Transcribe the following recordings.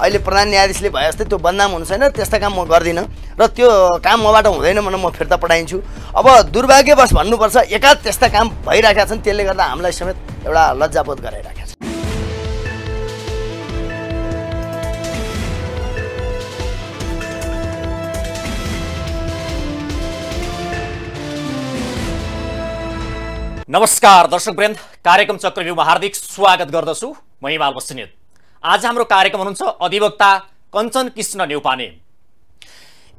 अहिले प्रधान न्यायाधीशले भए जस्तै त्यो बदनाम हुनु छैन त्यस्ता काम म गर्दिनँ र त्यो काम मबाट हुँदैन भने म फिर्ता पठाइन्छु अब दुर्भाग्यवश भन्नुपर्छ एकाध त्यस्ता काम भइरहेका छन् त्यसले गर्दा हामीलाई समेत एउटा लज्जाबोध गराइरहेका छन् नमस्कार दर्शक कार्यक्रम चक्रव्यूमा हार्दिक स्वागत गर्दछु म हिमाल बस्नेत आज हाम्रो कार्यक्रम हुनुहुन्छ अधिवक्ता कञ्चन कृष्ण नेउपाने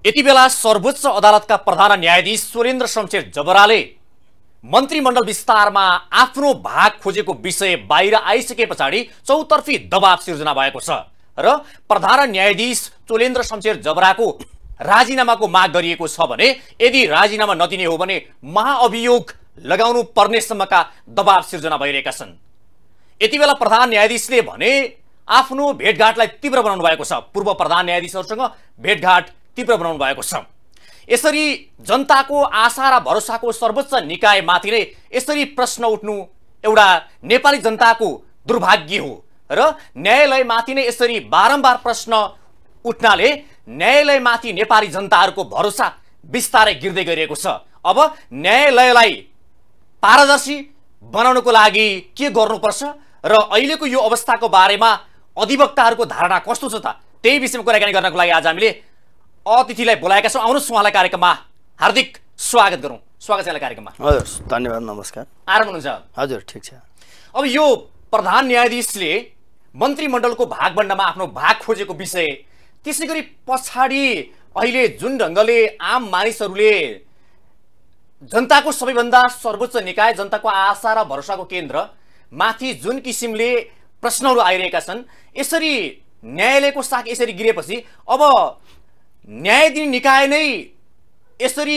यति बेला सर्वोच्च अदालतका प्रधान न्यायाधीश सुरेन्द्र शमशेर जबराले मन्त्रीमण्डल विस्तारमा आफ्नो भाग खोजेको विषय बाहिर आइसके पछाडि चौतर्फी दबाव सिर्जना भएको छ र प्रधान न्यायाधीश चोलेन्द्र शमशेर जबराको राजीनामाको माग गरिएको छ भने यदि राजीनामा नदिने हो भने महाअभियोग लगाउनु पर्नेसम्मका दबाव सिर्जना भइरहेका छन् यति बेला प्रधान न्यायाधीशले भने आफ्नो भेटघाटलाई तीव्र बनाउनु भएको छ पूर्व प्रधान न्यायाधीशहरूसँग भेटघाट तीव्र बनाउनु भएको छ यसरी जनताको आशा र भरोसाको सर्वोच्च निकायमाथि नै यसरी प्रश्न उठ्नु एउटा नेपाली जनताको दुर्भाग्य हो र न्यायालयमाथि नै यसरी बारम्बार प्रश्न उठ्नाले न्यायालयमाथि नेपाली जनताहरूको भरोसा बिस्तारै गिर्दै गइरहेको छ अब न्यायालयलाई पारदर्शी बनाउनको लागि के गर्नुपर्छ र अहिलेको यो अवस्थाको बारेमा अधिवक्ताहरूको धारणा कस्तो छ त त्यही विषयमा कुराकानी गर्नको लागि आज हामीले अतिथिलाई बोलाएका छौँ आउनुहोस् उहाँलाई कार्यक्रममा हार्दिक स्वागत गरौँ स्वागत छ कार्यक्रममा हजुर धन्यवाद नमस्कार आराम हुनुहुन्छ हजुर ठिक छ अब यो प्रधान न्यायाधीशले मन्त्रीमण्डलको भागभण्डमा आफ्नो भाग खोजेको विषय त्यसै गरी पछाडि अहिले जुन ढङ्गले आम मानिसहरूले जनताको सबैभन्दा सर्वोच्च निकाय जनताको आशा र भरोसाको केन्द्र माथि जुन किसिमले प्रश्नहरू आइरहेका छन् यसरी न्यायालयको साख यसरी गिरेपछि अब न्याय दिने निकाय नै यसरी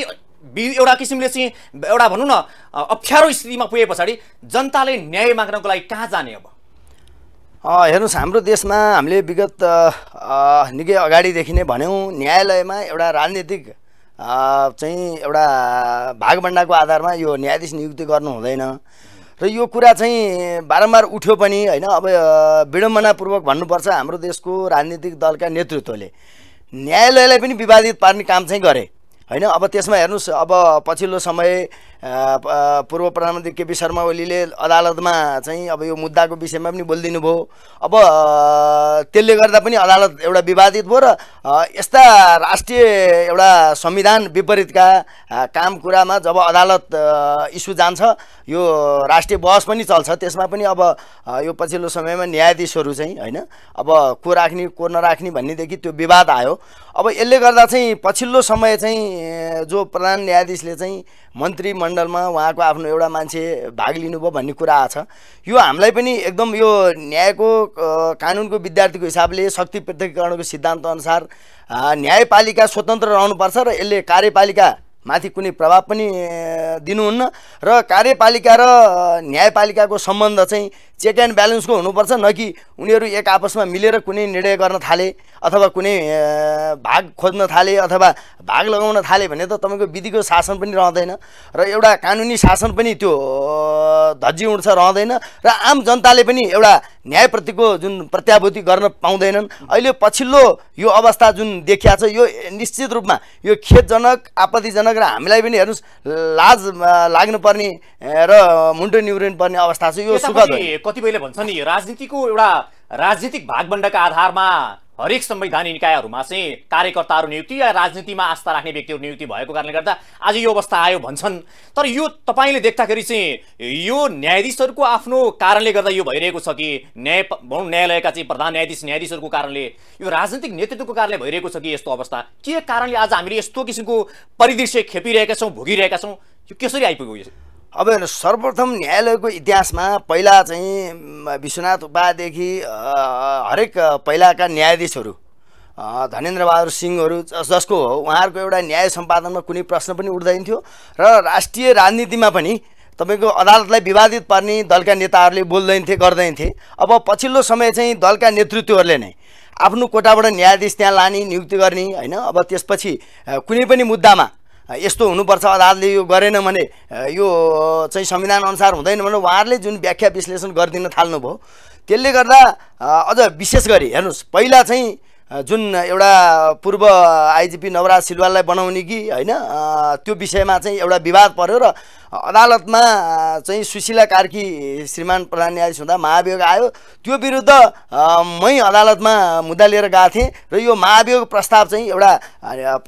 एउटा किसिमले चाहिँ एउटा भनौँ न अप्ठ्यारो स्थितिमा पुगे पछाडि जनताले न्याय माग्नको लागि कहाँ जाने अब हेर्नुहोस् हाम्रो देशमा हामीले विगत निकै अगाडिदेखि नै भन्यौँ न्यायालयमा एउटा राजनीतिक चाहिँ एउटा भागभन्डाको आधारमा यो न्यायाधीश नियुक्ति गर्नु हुँदैन र यो कुरा चाहिँ बारम्बार उठ्यो पनि होइन अब विडम्बनापूर्वक भन्नुपर्छ हाम्रो देशको राजनीतिक दलका नेतृत्वले न्यायालयलाई पनि विवादित पार्ने काम चाहिँ गरे होइन अब त्यसमा हेर्नुहोस् अब पछिल्लो समय पूर्व प्रधानमन्त्री केपी शर्मा ओलीले अदालतमा चाहिँ अब यो मुद्दाको विषयमा पनि बोलिदिनु भयो अब त्यसले गर्दा पनि अदालत एउटा विवादित भयो र यस्ता राष्ट्रिय एउटा संविधान विपरीतका काम कुरामा जब अदालत इस्यु जान्छ यो राष्ट्रिय बहस पनि चल्छ त्यसमा पनि अब यो पछिल्लो समयमा न्यायाधीशहरू चाहिँ होइन अब को राख्ने को नराख्ने भन्नेदेखि त्यो विवाद आयो अब यसले गर्दा चाहिँ पछिल्लो समय चाहिँ जो प्रधान न्यायाधीशले चाहिँ मन्त्री मन्त्रीमण्डलमा उहाँको आफ्नो एउटा मान्छे भाग लिनुभयो भन्ने कुरा आएको छ यो हामीलाई पनि एकदम यो न्यायको कानुनको विद्यार्थीको हिसाबले शक्ति पृथकीकरणको सिद्धान्त अनुसार न्यायपालिका स्वतन्त्र रहनुपर्छ र यसले कार्यपालिका माथि कुनै प्रभाव पनि दिनुहुन्न र कार्यपालिका र न्यायपालिकाको सम्बन्ध चाहिँ चेक एन्ड ब्यालेन्सको हुनुपर्छ न कि उनीहरू एक आपसमा मिलेर कुनै निर्णय गर्न थाले अथवा कुनै भाग खोज्न थाले अथवा भाग लगाउन थाले भने त तपाईँको विधिको शासन पनि रहँदैन र एउटा कानुनी शासन पनि त्यो धज्जी उठ्छ रहँदैन र आम जनताले पनि एउटा न्यायप्रतिको जुन प्रत्याभूति गर्न पाउँदैनन् अहिले पछिल्लो यो अवस्था जुन देखिया छ यो निश्चित रूपमा यो खेतजनक आपत्तिजनक र हामीलाई पनि हेर्नुहोस् लाज लाग्नुपर्ने र मुन्टो निहुरिनु पर्ने अवस्था छ यो सुखद कतिपयले भन्छन् नि राजनीतिको एउटा राजनीतिक भागबण्डका आधारमा हरेक संवैधानिक निकायहरूमा चाहिँ कार्यकर्ताहरू नियुक्ति या राजनीतिमा आस्था राख्ने व्यक्तिहरू नियुक्ति भएको कारणले गर्दा आज यो अवस्था आयो भन्छन् तर यो तपाईँले देख्दाखेरि चाहिँ यो न्यायाधीशहरूको आफ्नो कारणले गर्दा यो भइरहेको छ कि न्याय भनौँ न्यायालयका चाहिँ प्रधान न्यायाधीश न्यायाधीशहरूको कारणले यो राजनीतिक नेतृत्वको कारणले भइरहेको छ कि यस्तो अवस्था के कारणले आज हामीले यस्तो किसिमको परिदृश्य खेपिरहेका छौँ भोगिरहेका छौँ यो कसरी आइपुग्यो अब हेर्नु सर्वप्रथम न्यायालयको इतिहासमा पहिला चाहिँ विश्वनाथ उपादेखि हरेक पहिलाका न्यायाधीशहरू धनेन्द्रबहादुर सिंहहरू जसको उहाँहरूको एउटा न्याय सम्पादनमा कुनै प्रश्न पनि उठ्दैन थियो र राष्ट्रिय राजनीतिमा पनि तपाईँको अदालतलाई विवादित पार्ने दलका नेताहरूले बोल्दैन थिए गर्दैन थिए अब पछिल्लो समय चाहिँ दलका नेतृत्वहरूले नै आफ्नो कोटाबाट न्यायाधीश त्यहाँ लाने नियुक्ति गर्ने होइन अब त्यसपछि कुनै पनि मुद्दामा यस्तो हुनुपर्छ अदालतले यो गरेन भने यो चाहिँ अनुसार हुँदैन भने उहाँहरूले जुन व्याख्या विश्लेषण गरिदिन थाल्नुभयो त्यसले गर्दा अझ विशेष गरी हेर्नुहोस् पहिला चाहिँ जुन एउटा पूर्व आइजिपी नवराज सिलवाललाई बनाउने कि होइन त्यो विषयमा चाहिँ एउटा विवाद पर्यो र अदालतमा चाहिँ सुशीला कार्की श्रीमान प्रधान न्यायाधीश हुँदा महाभियोग आयो त्यो विरुद्ध मै अदालतमा मुद्दा लिएर गएको थिएँ र यो महाभियोग प्रस्ताव चाहिँ एउटा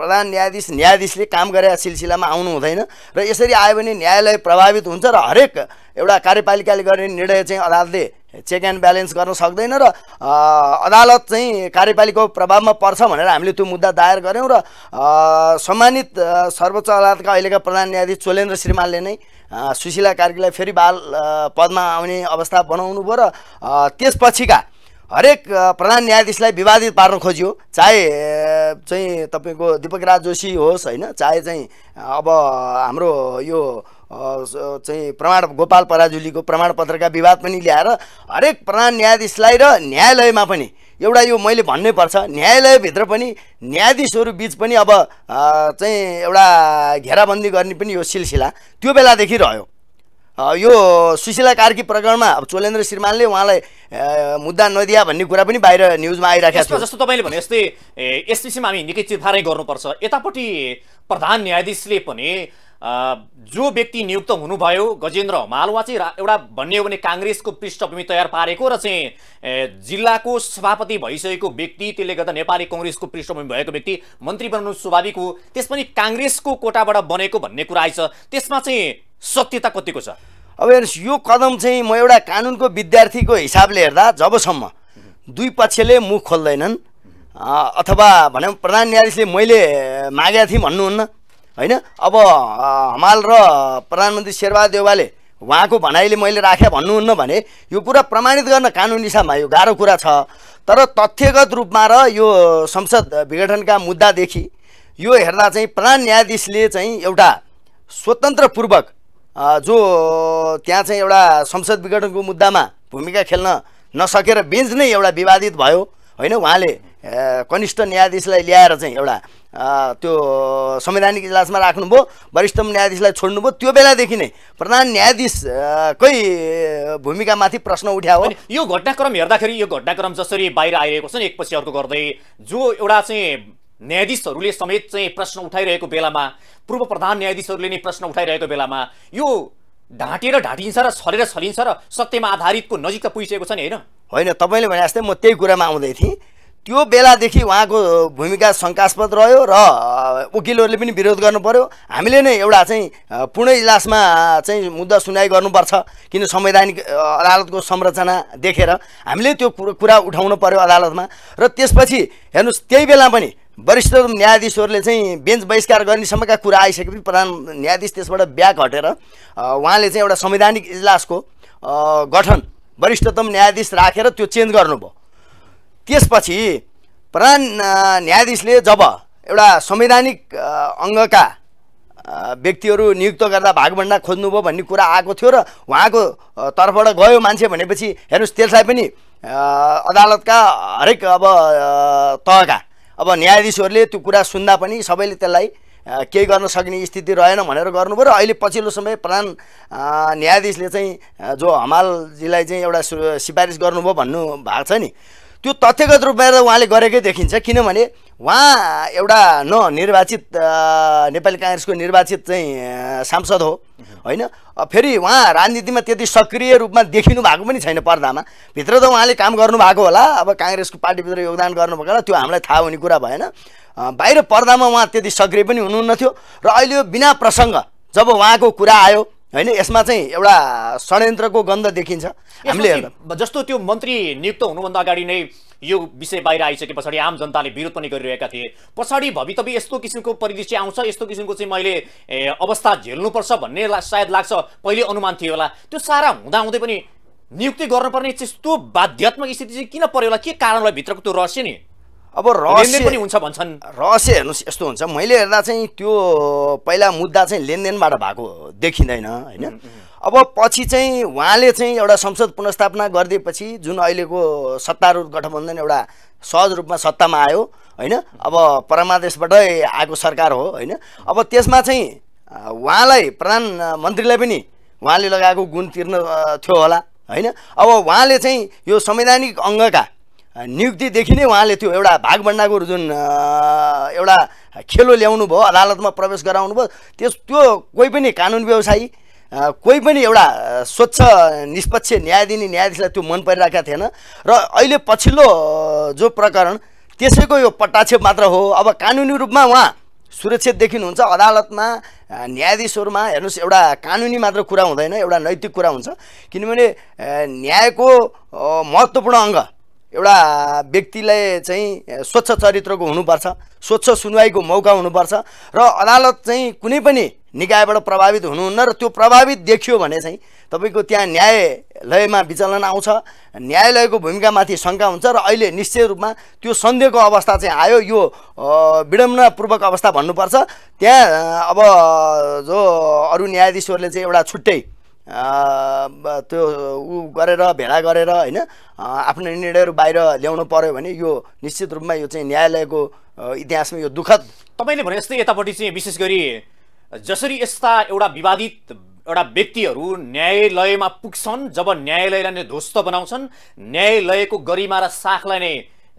प्रधान न्यायाधीश न्यायाधीशले काम गरेका सिलसिलामा आउनु हुँदैन र यसरी आयो भने न्यायालय प्रभावित हुन्छ र हरेक एउटा कार्यपालिकाले गर्ने निर्णय चाहिँ अदालतले चेक एन्ड ब्यालेन्स गर्न सक्दैन र अदालत चाहिँ कार्यपालिकाको प्रभावमा पर्छ भनेर हामीले त्यो मुद्दा दायर गऱ्यौँ र सम्मानित सर्वोच्च अदालतका अहिलेका प्रधान न्यायाधीश चोलेन्द्र श्रीमानले नै सुशीला कार्कीलाई फेरि बाल पदमा आउने अवस्था बनाउनु भयो र त्यसपछिका हरेक प्रधान न्यायाधीशलाई विवादित पार्न खोजियो चाहे चाहिँ तपाईँको दिपक राज जोशी होस् होइन चाहे चाहिँ अब हाम्रो यो चाहिँ प्रमाण गोपाल पराजुलीको प्रमाणपत्रका विवाद पनि ल्याएर हरेक प्रधान न्यायाधीशलाई र न्यायालयमा पनि एउटा यो मैले भन्नै पर्छ न्यायालयभित्र पनि न्यायाधीशहरू बिच पनि अब चाहिँ एउटा घेराबन्दी गर्ने पनि यो सिलसिला त्यो बेलादेखि रह्यो यो सुशीला कार्की प्रकरणमा अब चोलेन्द्र श्रीमानले उहाँलाई मुद्दा नदिया भन्ने कुरा पनि बाहिर न्युजमा आइराखेको छ जस्तो तपाईँले भने जस्तै यस विषयमा हामी निकै चिरफारै गर्नुपर्छ यतापट्टि प्रधान न्यायाधीशले पनि जो व्यक्ति नियुक्त हुनुभयो गजेन्द्र हमाल उहाँ चाहिँ एउटा भन्ने हो भने काङ्ग्रेसको पृष्ठभूमि तयार पारेको र चाहिँ जिल्लाको सभापति भइसकेको व्यक्ति त्यसले गर्दा नेपाली कङ्ग्रेसको पृष्ठभूमि भएको व्यक्ति मन्त्री बनाउनु स्वाभाविक हो त्यस पनि काङ्ग्रेसको कोटाबाट बनेको भन्ने कुरा आइछ त्यसमा चाहिँ सत्यता कतिको छ अब हेर्नुहोस् यो कदम चाहिँ म एउटा कानुनको विद्यार्थीको हिसाबले हेर्दा जबसम्म दुई पक्षले मुख खोल्दैनन् अथवा भनौँ प्रधान न्यायाधीशले मैले मागेका थिएँ भन्नुहुन्न होइन अब हमाल र प्रधानमन्त्री शेरबहादेवाले उहाँको भनाइले मैले राखेँ भन्नुहुन्न भने यो कुरा प्रमाणित गर्न कानुन हिसाबमा यो गाह्रो कुरा छ तर तथ्यगत रूपमा र यो संसद विघटनका मुद्दादेखि यो हेर्दा चाहिँ प्रधान न्यायाधीशले चाहिँ एउटा स्वतन्त्रपूर्वक जो त्यहाँ चाहिँ एउटा संसद विघटनको मुद्दामा भूमिका खेल्न नसकेर बेन्च नै एउटा विवादित भयो होइन उहाँले कनिष्ठ न्यायाधीशलाई ल्याएर चाहिँ एउटा त्यो संवैधानिक इजलासमा राख्नुभयो वरिष्ठम न्यायाधीशलाई छोड्नुभयो त्यो बेलादेखि नै प्रधान न्यायाधीशकै भूमिकामाथि प्रश्न हो यो घटनाक्रम हेर्दाखेरि यो घटनाक्रम जसरी बाहिर आइरहेको छ नि एकपछि अर्को गर्दै जो एउटा चाहिँ न्यायाधीशहरूले समेत चाहिँ प्रश्न उठाइरहेको बेलामा पूर्व प्रधान न्यायाधीशहरूले नै प्रश्न उठाइरहेको बेलामा यो ढाँटेर ढाँटिन्छ र छरेर छलिन्छ र सत्यमा आधारितको नजिक त पुगिसकेको छ नि होइन होइन तपाईँले भने जस्तै म त्यही कुरामा आउँदै थिएँ त्यो बेलादेखि उहाँको भूमिका शङ्कास्पद रह्यो र वकिलहरूले पनि विरोध गर्नु पऱ्यो हामीले नै एउटा चाहिँ पूर्ण इजलासमा चाहिँ मुद्दा सुनाइ गर्नुपर्छ किन संवैधानिक अदालतको संरचना देखेर हामीले त्यो कुरा उठाउनु पऱ्यो अदालतमा र त्यसपछि हेर्नुहोस् त्यही बेला पनि वरिष्ठ न्यायाधीशहरूले चाहिँ बेन्च बहिष्कार गर्नेसम्मका कुरा आइसकेपछि प्रधान न्यायाधीश त्यसबाट ब्याक हटेर उहाँले चाहिँ एउटा संवैधानिक इजलासको गठन वरिष्ठतम न्यायाधीश राखेर त्यो चेन्ज गर्नुभयो त्यसपछि प्रधान न्यायाधीशले जब एउटा संवैधानिक अङ्गका व्यक्तिहरू नियुक्त गर्दा भागभन्डा खोज्नुभयो भन्ने कुरा आएको थियो र उहाँको तर्फबाट गयो मान्छे भनेपछि हेर्नुहोस् त्यसलाई पनि अदालतका हरेक अब तहका अब न्यायाधीशहरूले त्यो कुरा सुन्दा पनि सबैले त्यसलाई केही गर्न सकिने स्थिति रहेन भनेर गर्नुभयो र अहिले पछिल्लो समय प्रधान न्यायाधीशले चाहिँ जो हमालजीलाई चाहिँ एउटा सिफारिस गर्नुभयो भन्नु भएको छ नि त्यो तथ्यगत रूपमा हेर्दा उहाँले गरेकै देखिन्छ किनभने उहाँ एउटा न निर्वाचित नेपाली काङ्ग्रेसको निर्वाचित चाहिँ सांसद हो होइन फेरि उहाँ राजनीतिमा त्यति सक्रिय रूपमा देखिनु भएको पनि छैन पर्दामा भित्र त उहाँले काम गर्नुभएको होला अब काङ्ग्रेसको पार्टीभित्र योगदान गर्नुभएको होला त्यो हामीलाई थाहा हुने कुरा भएन बाहिर पर्दामा उहाँ त्यति सक्रिय पनि हुनुहुन्न थियो र अहिले यो बिना प्रसङ्ग जब उहाँको कुरा आयो होइन यसमा चाहिँ एउटा षड्यन्त्रको गन्ध देखिन्छ हामीले जस्तो त्यो मन्त्री नियुक्त हुनुभन्दा अगाडि नै यो विषय बाहिर आइसके पछाडि आम जनताले विरोध पनि गरिरहेका थिए पछाडि भवितव्य यस्तो किसिमको परिदृश्य आउँछ यस्तो किसिमको चाहिँ मैले अवस्था झेल्नुपर्छ भन्ने सायद लाग्छ पहिले अनुमान थियो होला त्यो सारा हुँदाहुँदै पनि नियुक्ति गर्नुपर्ने त्यस्तो बाध्यात्मक स्थिति चाहिँ किन पर्यो होला के कारणलाई भित्रको त्यो रहस्य नि अब रहस्य पनि हुन्छ भन्छन् रहस्य हेर्नुहोस् यस्तो हुन्छ मैले हेर्दा चाहिँ त्यो पहिला मुद्दा चाहिँ लेनदेनबाट भएको देखिँदैन होइन अब पछि चाहिँ उहाँले चाहिँ एउटा संसद पुनस्थापना गरिदिएपछि जुन अहिलेको सत्तारूढ गठबन्धन एउटा सहज रूपमा सत्तामा आयो होइन अब परमादेशबाटै आएको सरकार हो होइन अब त्यसमा चाहिँ उहाँलाई प्रधानमन्त्रीलाई पनि उहाँले लगाएको गुण तिर्न थियो होला होइन अब उहाँले चाहिँ यो संवैधानिक अङ्गका नियुक्तिदेखि नै उहाँले त्यो एउटा भागभन्डाको जुन एउटा खेलो ल्याउनु भयो अदालतमा प्रवेश गराउनु भयो त्यस त्यो कोही पनि कानुन व्यवसायी कोही पनि एउटा स्वच्छ निष्पक्ष न्याय दिने न्यायाधीशलाई त्यो मन परिरहेका थिएन र अहिले पछिल्लो जो प्रकरण त्यसैको यो पट्टाक्षेप मात्र हो अब कानुनी रूपमा उहाँ सुरक्षित देखिनुहुन्छ अदालतमा न्यायाधीशहरूमा हेर्नुहोस् एउटा कानुनी मात्र कुरा हुँदैन एउटा नैतिक कुरा हुन्छ किनभने न्यायको महत्त्वपूर्ण अङ्ग एउटा व्यक्तिलाई चाहिँ स्वच्छ चरित्रको हुनुपर्छ स्वच्छ सुनवाईको मौका हुनुपर्छ र अदालत चाहिँ कुनै पनि निकायबाट प्रभावित हुनुहुन्न र त्यो प्रभावित देखियो भने चाहिँ तपाईँको त्यहाँ न्यायालयमा विचलन आउँछ न्यायालयको भूमिकामाथि शङ्का हुन्छ र अहिले निश्चय रूपमा त्यो सन्देहको अवस्था चाहिँ आयो यो विडम्बनापूर्वक अवस्था भन्नुपर्छ त्यहाँ अब जो अरू न्यायाधीशहरूले चाहिँ एउटा छुट्टै त्यो ऊ गरेर भेला गरेर होइन आफ्नो निर्णयहरू बाहिर ल्याउनु पऱ्यो भने यो निश्चित रूपमा यो चाहिँ न्यायालयको इतिहासमा यो दुःखद तपाईँले भने जस्तै यतापट्टि चाहिँ विशेष गरी जसरी यस्ता एउटा विवादित एउटा व्यक्तिहरू न्यायालयमा पुग्छन् जब न्यायालयलाई नै ध्वस्त बनाउँछन् न्यायालयको गरिमा र साखलाई नै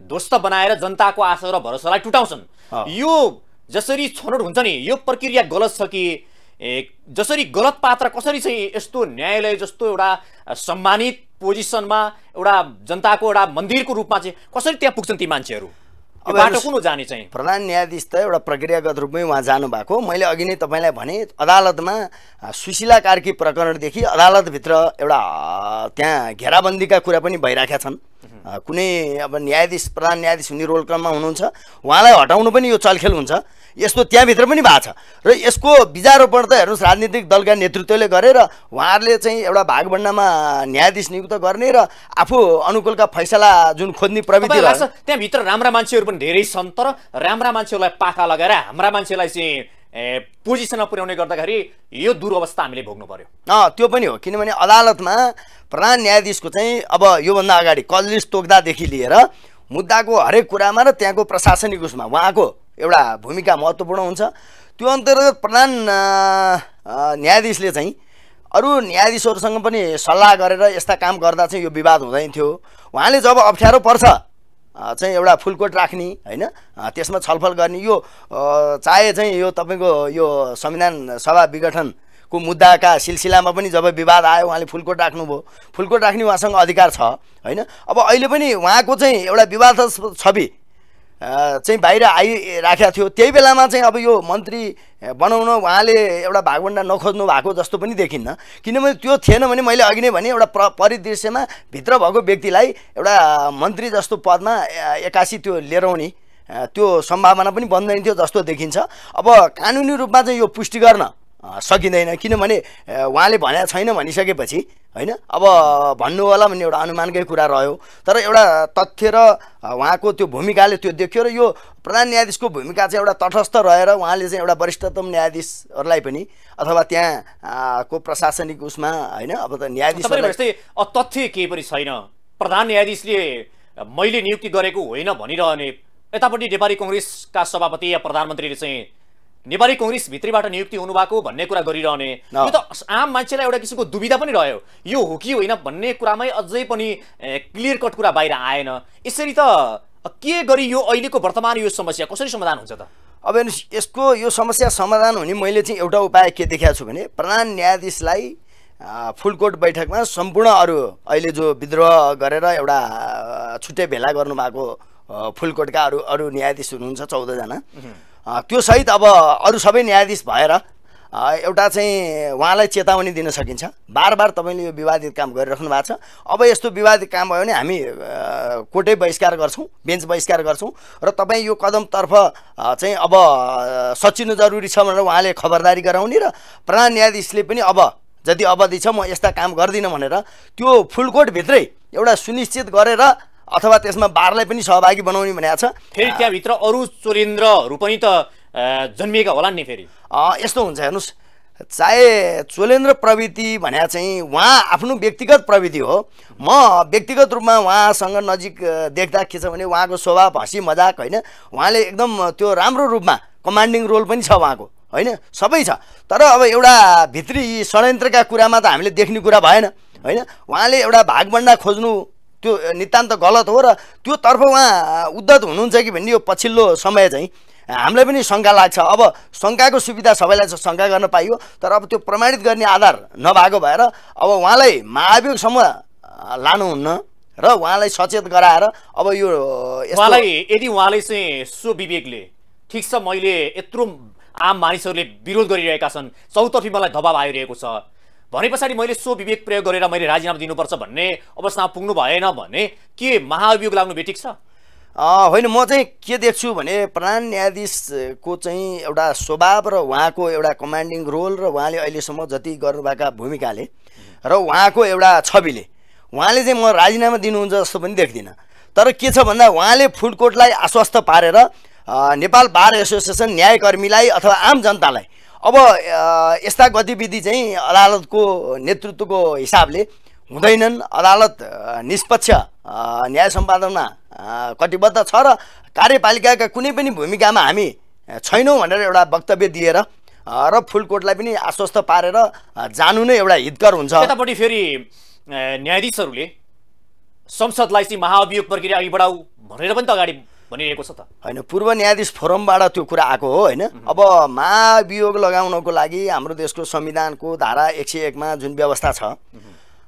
ध्वस्त बनाएर जनताको आशा र भरोसालाई टुटाउँछन् यो जसरी छनौट हुन्छ नि यो प्रक्रिया गलत छ कि जसरी गलत पात्र कसरी चाहिँ यस्तो न्यायालय जस्तो एउटा सम्मानित पोजिसनमा एउटा जनताको एउटा मन्दिरको रूपमा चाहिँ कसरी त्यहाँ पुग्छन् ती मान्छेहरू अब बाटो कुन जाने चाहिँ प्रधान न्यायाधीश त एउटा प्रक्रियागत रूपमै उहाँ जानुभएको मैले अघि नै तपाईँलाई भने अदालतमा सुशीला कार्की प्रकरणदेखि अदालतभित्र एउटा त्यहाँ घेराबन्दीका कुरा पनि भइराखेका छन् कुनै अब न्यायाधीश प्रधान न्यायाधीश हुने रोल हुनुहुन्छ उहाँलाई हटाउनु पनि यो चलखेल हुन्छ यस्तो त्यहाँभित्र पनि भएको छ र यसको बिजारोपण त हेर्नुहोस् राजनीतिक दलका नेतृत्वले गरेर उहाँहरूले चाहिँ एउटा भागभन्डामा न्यायाधीश नियुक्त गर्ने र आफू अनुकूलका फैसला जुन खोज्ने प्रविधि लाग्छ त्यहाँभित्र राम्रा मान्छेहरू पनि धेरै छन् तर राम्रा मान्छेहरूलाई पाखा लगाएर हाम्रा मान्छेलाई चाहिँ पोजिसनमा पुर्याउने गर्दाखेरि यो दुर्वस्था हामीले भोग्नु पर्यो त्यो पनि हो किनभने अदालतमा प्रधान न्यायाधीशको चाहिँ अब योभन्दा अगाडि कलेज तोक्दादेखि लिएर मुद्दाको हरेक कुरामा र त्यहाँको प्रशासनिक उसमा उहाँको एउटा भूमिका महत्त्वपूर्ण हुन्छ त्यो अन्तर्गत प्रधान न्यायाधीशले चाहिँ अरू न्यायाधीशहरूसँग पनि सल्लाह गरेर यस्ता काम गर्दा चाहिँ यो विवाद हुँदैन थियो उहाँले जब अप्ठ्यारो पर्छ चाहिँ एउटा फुलकोट राख्ने होइन त्यसमा छलफल गर्ने यो चाहे चाहिँ यो तपाईँको यो संविधान सभा विघटन को मुद्दाका सिलसिलामा पनि जब विवाद आयो उहाँले फुलकोट राख्नुभयो फुलकोट राख्ने उहाँसँग अधिकार छ होइन अब अहिले पनि उहाँको चाहिँ एउटा विवाद छवि चाहिँ बाहिर आइराखेको थियो त्यही बेलामा चाहिँ अब यो मन्त्री बनाउन उहाँले एउटा भागभन्डा नखोज्नु भएको जस्तो पनि देखिन्न किनभने त्यो थिएन भने मैले अघि नै भने एउटा प्र परिदृश्यमा भित्र भएको व्यक्तिलाई एउटा मन्त्री जस्तो पदमा एकासी त्यो लिएर आउने त्यो सम्भावना पनि बन्दैन थियो जस्तो देखिन्छ अब कानुनी रूपमा चाहिँ यो पुष्टि गर्न सकिँदैन किनभने उहाँले भनेको छैन भनिसकेपछि होइन अब भन्नु होला भन्ने एउटा अनुमानकै कुरा रह्यो तर एउटा तथ्य र उहाँको त्यो भूमिकाले त्यो देख्यो र यो प्रधान न्यायाधीशको भूमिका चाहिँ एउटा तटस्थ रहेर उहाँले चाहिँ एउटा वरिष्ठतम न्यायाधीशहरूलाई पनि अथवा त्यहाँ को प्रशासनिक उसमा होइन अब त न्यायाधीश तथ्य केही पनि छैन प्रधान न्यायाधीशले मैले नियुक्ति गरेको होइन भनिरहने यतापट्टि नेपाली कङ्ग्रेसका सभापति या प्रधानमन्त्रीले चाहिँ नेपाली कङ्ग्रेस भित्रीबाट नियुक्ति हुनुभएको भन्ने कुरा गरिरहने यो त आम मान्छेलाई एउटा किसिमको दुविधा पनि रह्यो यो हो कि होइन भन्ने कुरामै अझै पनि क्लियर कट कुरा बाहिर आएन यसरी त के गरी यो अहिलेको वर्तमान यो समस्या कसरी समाधान हुन्छ त अब हेर्नुहोस् यसको यो समस्या समाधान हुने मैले चाहिँ एउटा उपाय के देखाएको छु भने प्रधान न्यायाधीशलाई फुलकोट बैठकमा सम्पूर्ण अरू अहिले जो विद्रोह गरेर एउटा छुट्टै भेला गर्नुभएको फुलकोटका अरू अरू न्यायाधीश हुनुहुन्छ चौधजना त्यो सहित अब अरू सबै न्यायाधीश भएर एउटा चाहिँ उहाँलाई चेतावनी दिन सकिन्छ बार बार तपाईँले यो विवादित काम गरिराख्नु भएको छ अब यस्तो विवादित काम भयो भने हामी कोर्टै बहिष्कार गर्छौँ बेन्च बहिष्कार गर्छौँ र तपाईँ यो कदमतर्फ चाहिँ अब सचिनु जरुरी छ भनेर उहाँले खबरदारी गराउने र प्रधान न्यायाधीशले पनि अब जति अवधि छ म यस्ता काम गर्दिनँ भनेर त्यो फुलकोटभित्रै एउटा सुनिश्चित गरेर अथवा त्यसमा बारलाई पनि सहभागी बनाउने भनेको छ फेरि त्यहाँभित्र अरू चोलेन्द्रहरू पनि त जन्मिएका होला नि फेरि यस्तो हुन्छ हेर्नुहोस् चाहे चोलेन्द्र प्रविधि भने चाहिँ उहाँ आफ्नो व्यक्तिगत प्रविधि हो म व्यक्तिगत रूपमा उहाँसँग नजिक देख्दा के छ भने उहाँको स्वभाव हँसी मजाक होइन उहाँले एकदम त्यो राम्रो रूपमा कमान्डिङ रोल पनि छ उहाँको होइन सबै छ तर अब एउटा भित्री षड्यन्त्रका कुरामा त हामीले देख्ने कुरा भएन होइन उहाँले एउटा भागभन्डा खोज्नु त्यो नितान्त गलत हो र त्यो तर्फ उहाँ उद्धत हुनुहुन्छ कि भन्ने यो पछिल्लो समय चाहिँ हामीलाई पनि शङ्का लाग्छ अब शङ्काको सुविधा सबैलाई शङ्का गर्न पाइयो तर अब त्यो प्रमाणित गर्ने आधार नभएको भएर अब उहाँलाई महाभियोगसम्म लानुहुन्न र उहाँलाई सचेत गराएर अब यो उहाँलाई यदि उहाँले चाहिँ सो विवेकले ठिक छ मैले यत्रो आम मानिसहरूले विरोध गरिरहेका छन् चौतर्फी मलाई दबाब आइरहेको छ भने पछाडि मैले सो विवेक प्रयोग गरेर मैले राजीनामा दिनुपर्छ भन्ने अवस्थामा पुग्नु भएन भने के महाअभियोग लाग्नु भेटिक छ होइन म चाहिँ के देख्छु भने प्रधान न्यायाधीशको चाहिँ एउटा स्वभाव र उहाँको एउटा कमान्डिङ रोल र उहाँले अहिलेसम्म जति गर्नुभएका भूमिकाले र उहाँको एउटा छविले उहाँले चाहिँ म राजीनामा दिनुहुन्छ जस्तो पनि देख्दिनँ तर के छ भन्दा उहाँले फुड कोर्टलाई आश्वस्त पारेर नेपाल बार एसोसिएसन न्यायकर्मीलाई अथवा आम जनतालाई अब यस्ता गतिविधि चाहिँ अदालतको नेतृत्वको हिसाबले हुँदैनन् अदालत निष्पक्ष न्याय सम्पादनमा कटिबद्ध छ र कार्यपालिकाका कुनै पनि भूमिकामा हामी छैनौँ भनेर एउटा वक्तव्य दिएर र फुलकोटलाई पनि आश्वस्त पारेर जानु नै एउटा हितकर हुन्छ यतापट्टि फेरि न्यायाधीशहरूले संसदलाई चाहिँ महाअभियोग प्रक्रिया अघि बढाऊ भनेर पनि त अगाडि भनिरहेको छ त होइन पूर्व न्यायाधीश फोरमबाट त्यो कुरा आएको हो होइन अब महाभियोग लगाउनको लागि हाम्रो देशको संविधानको धारा एक सय एकमा जुन व्यवस्था छ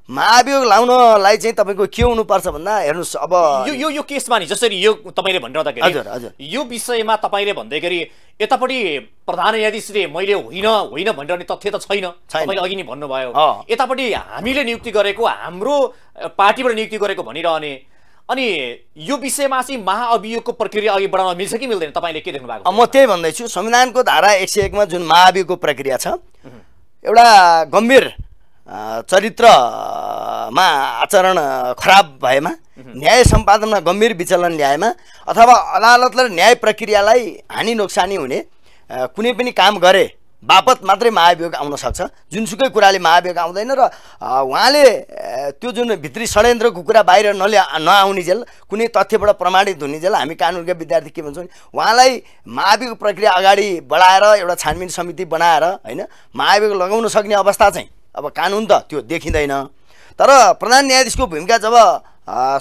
महाभियोग लाउनलाई चाहिँ तपाईँको के हुनुपर्छ भन्दा हेर्नुहोस् अब यो यो यो केसमा नि जसरी यो तपाईँले भनिरहँदाखेरि हजुर हजुर यो विषयमा तपाईँले भन्दाखेरि यतापट्टि प्रधान न्यायाधीशले मैले होइन होइन भनिरहने तथ्य त छैन तपाईँले अघि नै भन्नुभयो यतापट्टि हामीले नियुक्ति गरेको हाम्रो पार्टीबाट नियुक्ति गरेको भनिरहने अनि यो विषयमा चाहिँ महाअभियोगको प्रक्रिया अघि बढाउन मिल्छ कि मिल्दैन तपाईँले के देख्नु भएको म त्यही भन्दैछु संविधानको धारा एक सय एकमा जुन महाअभियोगको प्रक्रिया छ एउटा गम्भीर चरित्रमा आचरण खराब भएमा न्याय सम्पादनमा गम्भीर विचलन ल्याएमा अथवा अदालतले न्याय प्रक्रियालाई हानि नोक्सानी हुने कुनै पनि काम गरे बापत मात्रै महाभियोग आउन सक्छ जुनसुकै कुराले महाभियोग आउँदैन र उहाँले त्यो जुन भित्री षड्यन्त्रको कुरा बाहिर नल्या नआउने जेल कुनै तथ्यबाट प्रमाणित हुने जेल हामी कानुनका विद्यार्थी के भन्छौँ भने उहाँलाई महाभियोग प्रक्रिया अगाडि बढाएर एउटा छानबिन समिति बनाएर होइन महाभियोग लगाउन सक्ने अवस्था चाहिँ अब कानुन त त्यो देखिँदैन तर प्रधान न्यायाधीशको भूमिका जब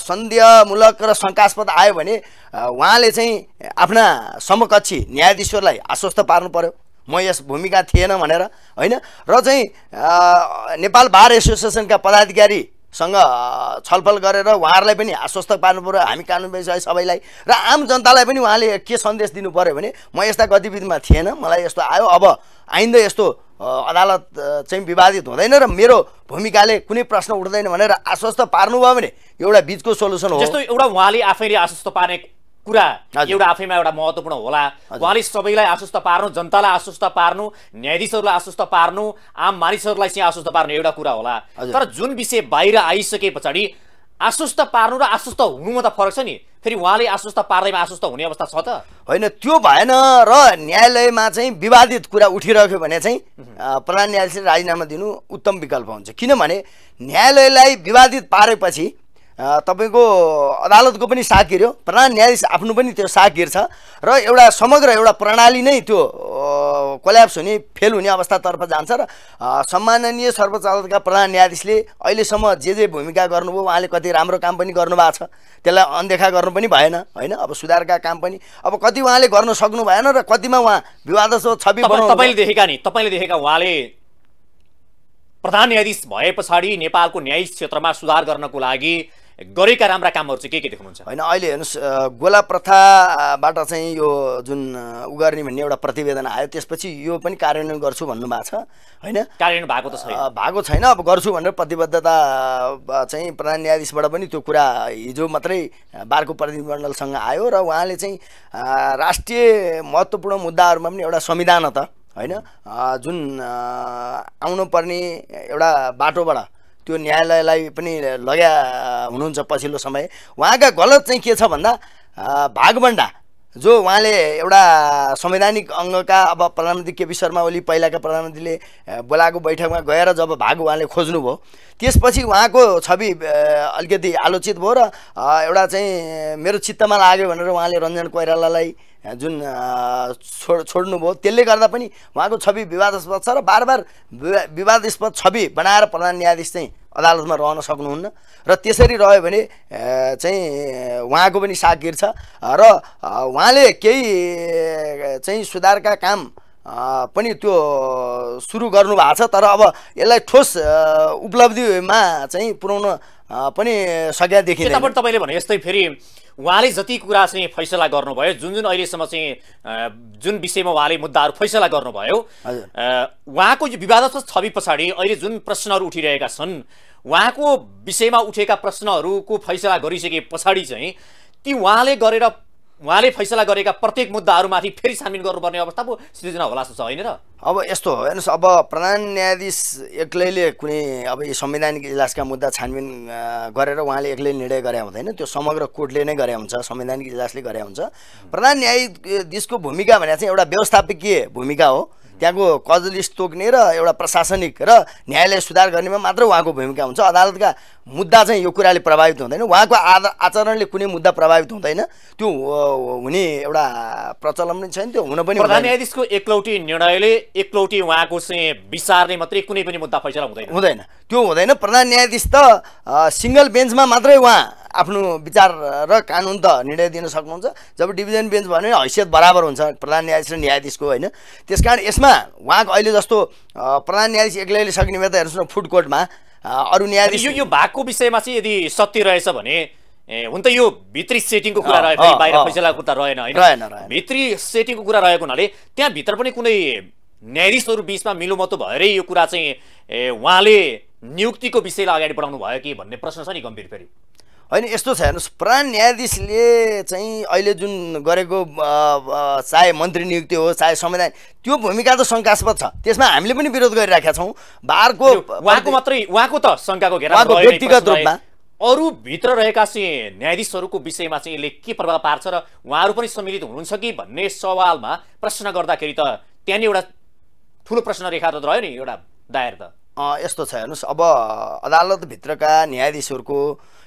सन्देहमूलक र शङ्कास्पद आयो भने उहाँले चाहिँ आफ्ना समकक्षी न्यायाधीशहरूलाई आश्वस्त पार्नु पर्यो म यस भूमिका थिएन भनेर होइन र चाहिँ नेपाल बार एसोसिएसनका पदाधिकारीसँग छलफल गरेर उहाँहरूलाई पनि आश्वस्त पार्नु पऱ्यो हामी कानुन व्यवसाय सबैलाई र आम जनतालाई पनि उहाँले के सन्देश दिनु पऱ्यो भने म यस्ता गतिविधिमा थिएन मलाई यस्तो आयो अब आइन्दा यस्तो अदालत चाहिँ विवादित हुँदैन र मेरो भूमिकाले कुनै प्रश्न उठ्दैन भनेर आश्वस्त पार्नुभयो भने एउटा बिचको सोल्युसन हो जस्तो एउटा उहाँले आफैले आश्वस्त पार्ने कुरा एउटा आफैमा एउटा महत्त्वपूर्ण होला उहाँले सबैलाई आश्वस्त पार्नु जनतालाई आश्वस्त पार्नु न्यायाधीशहरूलाई आश्वस्त पार्नु आम मानिसहरूलाई चाहिँ आश्वस्त पार्नु एउटा कुरा होला तर जुन विषय बाहिर आइसके पछाडि आश्वस्त पार्नु र आश्वस्त हुनुमा त फरक छ नि फेरि उहाँले आश्वस्त पार्दैमा आश्वस्त हुने अवस्था छ त होइन त्यो भएन र न्यायालयमा चाहिँ विवादित कुरा उठिरह्यो भने चाहिँ प्रधान न्यायाधीशले राजीनामा दिनु उत्तम विकल्प हुन्छ किनभने न्यायालयलाई विवादित पारेपछि तपाईँको अदालतको पनि साकिर्यो प्रधान न्यायाधीश आफ्नो पनि त्यो साकिर छ र एउटा समग्र एउटा प्रणाली नै त्यो कोल्याप्स हुने फेल हुने अवस्थातर्फ जान्छ र सम्माननीय सर्वोच्च अदालतका प्रधान न्यायाधीशले अहिलेसम्म जे जे भूमिका गर्नुभयो उहाँले कति राम्रो काम पनि गर्नुभएको छ त्यसलाई अनदेखा गर्नु पनि भएन होइन अब सुधारका काम पनि अब कति उहाँले गर्न सक्नु भएन र कतिमा उहाँ विवादस्व छवि तपाईँले देखेका नि तपाईँले देखेका उहाँले प्रधान न्यायाधीश भए पछाडि नेपालको न्यायिक क्षेत्रमा सुधार गर्नको लागि गरेका राम्रा कामहरू चाहिँ के के देख्नुहुन्छ होइन अहिले हेर्नुहोस् गोला प्रथाबाट चाहिँ यो जुन उ गर्ने भन्ने एउटा प्रतिवेदन आयो त्यसपछि यो पनि कार्यान्वयन गर्छु भन्नुभएको छ होइन कार्यान्वयन भएको त छैन भएको छैन अब गर्छु भनेर प्रतिबद्धता चाहिँ प्रधान न्यायाधीशबाट पनि त्यो कुरा हिजो मात्रै बारको प्रतिनिधिमण्डलसँग आयो र उहाँले चाहिँ राष्ट्रिय महत्त्वपूर्ण मुद्दाहरूमा पनि एउटा संविधान त होइन जुन आउनुपर्ने एउटा बाटोबाट त्यो न्यायालयलाई पनि लग्या हुनुहुन्छ पछिल्लो समय उहाँका गलत चाहिँ के छ भन्दा भागभन्डा जो उहाँले एउटा संवैधानिक अङ्गका अब प्रधानमन्त्री केपी शर्मा ओली पहिलाका प्रधानमन्त्रीले बोलाएको बैठकमा गएर जब भाग उहाँले खोज्नुभयो त्यसपछि उहाँको छवि अलिकति आलोचित भयो र एउटा चाहिँ मेरो चित्तमा लाग्यो भनेर उहाँले रञ्जन कोइरालालाई जुन छोड छोड्नुभयो त्यसले गर्दा पनि उहाँको छवि विवादास्पद छ र बार बार विवादास्पद छवि बनाएर प्रधान न्यायाधीश चाहिँ अदालतमा रहन सक्नुहुन्न र त्यसरी रह्यो भने चाहिँ उहाँको पनि सागिर छ र उहाँले केही चाहिँ सुधारका काम पनि त्यो सुरु गर्नु भएको छ तर अब यसलाई ठोस उपलब्धिमा चाहिँ पुर्याउन पनि सघ्या देखिँदैन यताबाट तपाईँले भने यस्तै फेरि उहाँले जति कुरा चाहिँ फैसला गर्नुभयो जुन जुन अहिलेसम्म चाहिँ जुन विषयमा उहाँले मुद्दाहरू फैसला गर्नुभयो उहाँको यो विवादस्थ छवि पछाडि अहिले जुन प्रश्नहरू उठिरहेका छन् उहाँको विषयमा उठेका प्रश्नहरूको फैसला गरिसके पछाडि चाहिँ ती उहाँले गरेर उहाँले फैसला गरेका प्रत्येक मुद्दाहरूमाथि फेरि छानबिन गर्नुपर्ने अवस्था पो सृजना होला जस्तो छ होइन र अब यस्तो हो हेर्नुहोस् अब प्रधान न्यायाधीश एक्लैले कुनै अब यो संवैधानिक इजलासका मुद्दा छानबिन गरेर उहाँले एक्लै निर्णय गरे हुँदैन त्यो समग्र कोर्टले नै गरे हुन्छ संवैधानिक इजलासले गरे हुन्छ प्रधान न्यायाधीशको भूमिका भनेर चाहिँ एउटा व्यवस्थापकीय भूमिका हो त्यहाँको कजलिस तोक्ने र एउटा प्रशासनिक र न्यायालय सुधार गर्नेमा मात्र उहाँको भूमिका हुन्छ अदालतका मुद्दा चाहिँ यो कुराले प्रभावित हुँदैन उहाँको आचरणले कुनै मुद्दा प्रभावित हुँदैन त्यो हुने एउटा प्रचलन पनि छैन त्यो हुन पनि प्रधान न्यायाधीशको एकलौटी निर्णयले एकलौटी उहाँको चाहिँ विचारले मात्रै कुनै पनि मुद्दा फैसला हुँदैन हुँदैन त्यो हुँदैन प्रधान न्यायाधीश त सिङ्गल बेन्चमा मात्रै उहाँ आफ्नो विचार र कानुन त निर्णय दिन सक्नुहुन्छ जब डिभिजन बेन्च भन्यो हैसियत बराबर हुन्छ प्रधान न्यायाधीश र न्यायाधीशको होइन त्यस कारण यसमा त्यसमा उहाँको अहिले जस्तो प्रधान न्यायाधीश एक्लैले सकिने त हेर्नुहोस् न फुड कोर्टमा अरू न्यायाधीश यो भागको विषयमा चाहिँ यदि सत्य रहेछ भने ए हुन त यो भित्री सेटिङको कुरा रहेको बाहिर फैसलाको कुरा रहेन होइन भित्री सेटिङको कुरा रहेको हुनाले त्यहाँभित्र पनि कुनै न्यायाधीशहरू बिचमा मिलोमतो भएरै यो कुरा चाहिँ उहाँले नियुक्तिको विषयलाई अगाडि बढाउनु भयो कि भन्ने प्रश्न छ नि गम्भीर फेरि होइन यस्तो छ हेर्नुहोस् प्रधान न्यायाधीशले चाहिँ अहिले जुन गरेको चाहे मन्त्री नियुक्ति हो चाहे संविधान त्यो भूमिका त शङ्कास्पद छ त्यसमा हामीले पनि विरोध गरिराखेका छौँ बारको उहाँको मात्रै उहाँको त शङ्काको घेरा व्यक्तिगत रूपमा अरू भित्र रहेका चाहिँ न्यायाधीशहरूको विषयमा चाहिँ यसले के प्रभाव पार्छ र उहाँहरू पनि सम्मिलित हुनुहुन्छ कि भन्ने सवालमा प्रश्न गर्दाखेरि त त्यहाँनिर एउटा ठुलो प्रश्न रेखा त रह्यो नि एउटा दायर त यस्तो छ हेर्नुहोस् अब अदालतभित्रका न्यायाधीशहरूको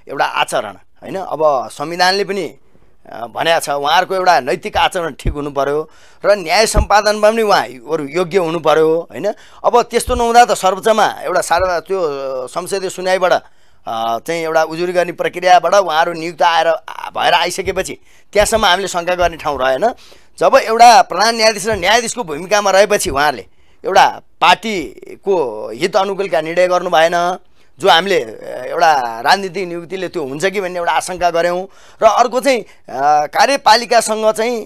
एउटा आचरण होइन अब संविधानले पनि भनेको छ उहाँहरूको एउटा नैतिक आचरण ठिक हुनु पऱ्यो र न्याय सम्पादनमा पनि उहाँहरू योग्य हुनु पऱ्यो होइन अब त्यस्तो नहुँदा त सर्वोच्चमा एउटा सार त्यो संसदीय सुनाइबाट चाहिँ एउटा उजुरी गर्ने प्रक्रियाबाट उहाँहरू नियुक्त आएर भएर आइसकेपछि त्यहाँसम्म हामीले शङ्का गर्ने ठाउँ रहेन जब एउटा प्रधान न्यायाधीश र न्यायाधीशको भूमिकामा रहेपछि उहाँहरूले एउटा पार्टीको हित अनुकूलका निर्णय गर्नु भएन जो हामीले एउटा राजनीतिक नियुक्तिले त्यो हुन्छ कि भन्ने एउटा आशंका गऱ्यौँ र अर्को चाहिँ कार्यपालिकासँग चाहिँ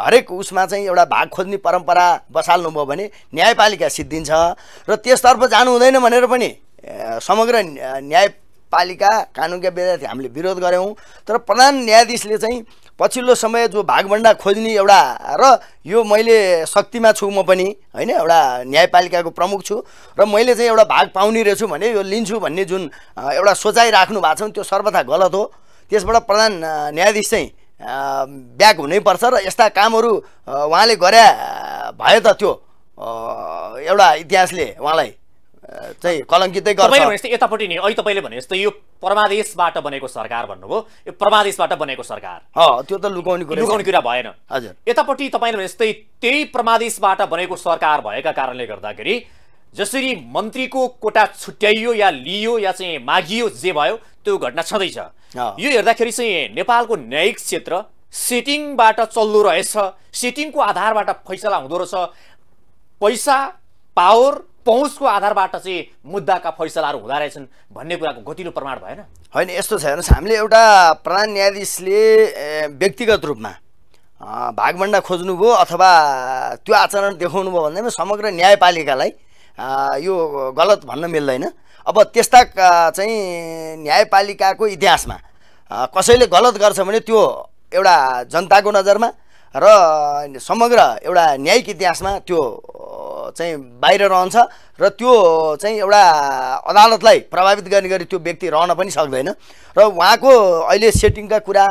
हरेक उसमा चाहिँ एउटा भाग खोज्ने परम्परा बसाल्नुभयो भने न्यायपालिका सिद्धिन्छ र त्यसतर्फ जानु हुँदैन भनेर पनि समग्र न्यायपालिका कानुनका विद्यार्थी हामीले विरोध गऱ्यौँ तर प्रधान न्यायाधीशले चाहिँ पछिल्लो समय जो भागभन्डा खोज्ने एउटा र यो मैले शक्तिमा छु म पनि होइन एउटा न्यायपालिकाको प्रमुख छु र मैले चाहिँ एउटा भाग पाउने रहेछु भने यो लिन्छु भन्ने जुन एउटा सोचाइ राख्नु भएको छ त्यो सर्वथा गलत हो त्यसबाट प्रधान न्यायाधीश चाहिँ ब्याक हुनैपर्छ र यस्ता कामहरू उहाँले गरे भए त त्यो एउटा इतिहासले उहाँलाई चाहिँ कलङ्कितै गर्छ यतापट्टि नि अहिले तपाईँले भने जस्तो यो प्रमादेशबाट बनेको सरकार भन्नुभयो यो प्रमादेशबाट बनेको सरकार त्यो त लुकाउने कुरा लुकाउने कुरा भएन हजुर यतापट्टि तपाईँले भने जस्तै त्यही प्रमादेशबाट बनेको सरकार भएका कारणले गर्दाखेरि जसरी मन्त्रीको कोटा छुट्याइयो या लियो या चाहिँ मागियो जे भयो त्यो घटना छँदैछ यो हेर्दाखेरि चाहिँ नेपालको न्यायिक क्षेत्र सेटिङबाट चल्दो रहेछ सेटिङको आधारबाट फैसला हुँदो रहेछ पैसा पावर पहुँचको आधारबाट चाहिँ मुद्दाका फैसलाहरू हुँदा रहेछन् भन्ने कुराको गतिलो प्रमाण भएन होइन यस्तो छ हेर्नुहोस् हामीले एउटा प्रधान न्यायाधीशले व्यक्तिगत रूपमा भागभन्डा खोज्नुभयो अथवा त्यो आचरण देखाउनु भयो भन्दैमा समग्र न्यायपालिकालाई यो गलत भन्न मिल्दैन अब त्यस्ता चाहिँ न्यायपालिकाको इतिहासमा कसैले गलत गर्छ भने त्यो एउटा जनताको नजरमा र समग्र एउटा न्यायिक इतिहासमा त्यो चाहिँ बाहिर रहन्छ र त्यो चाहिँ एउटा अदालतलाई प्रभावित गर्ने गरी त्यो व्यक्ति रहन पनि सक्दैन र उहाँको अहिले सेटिङका कुरा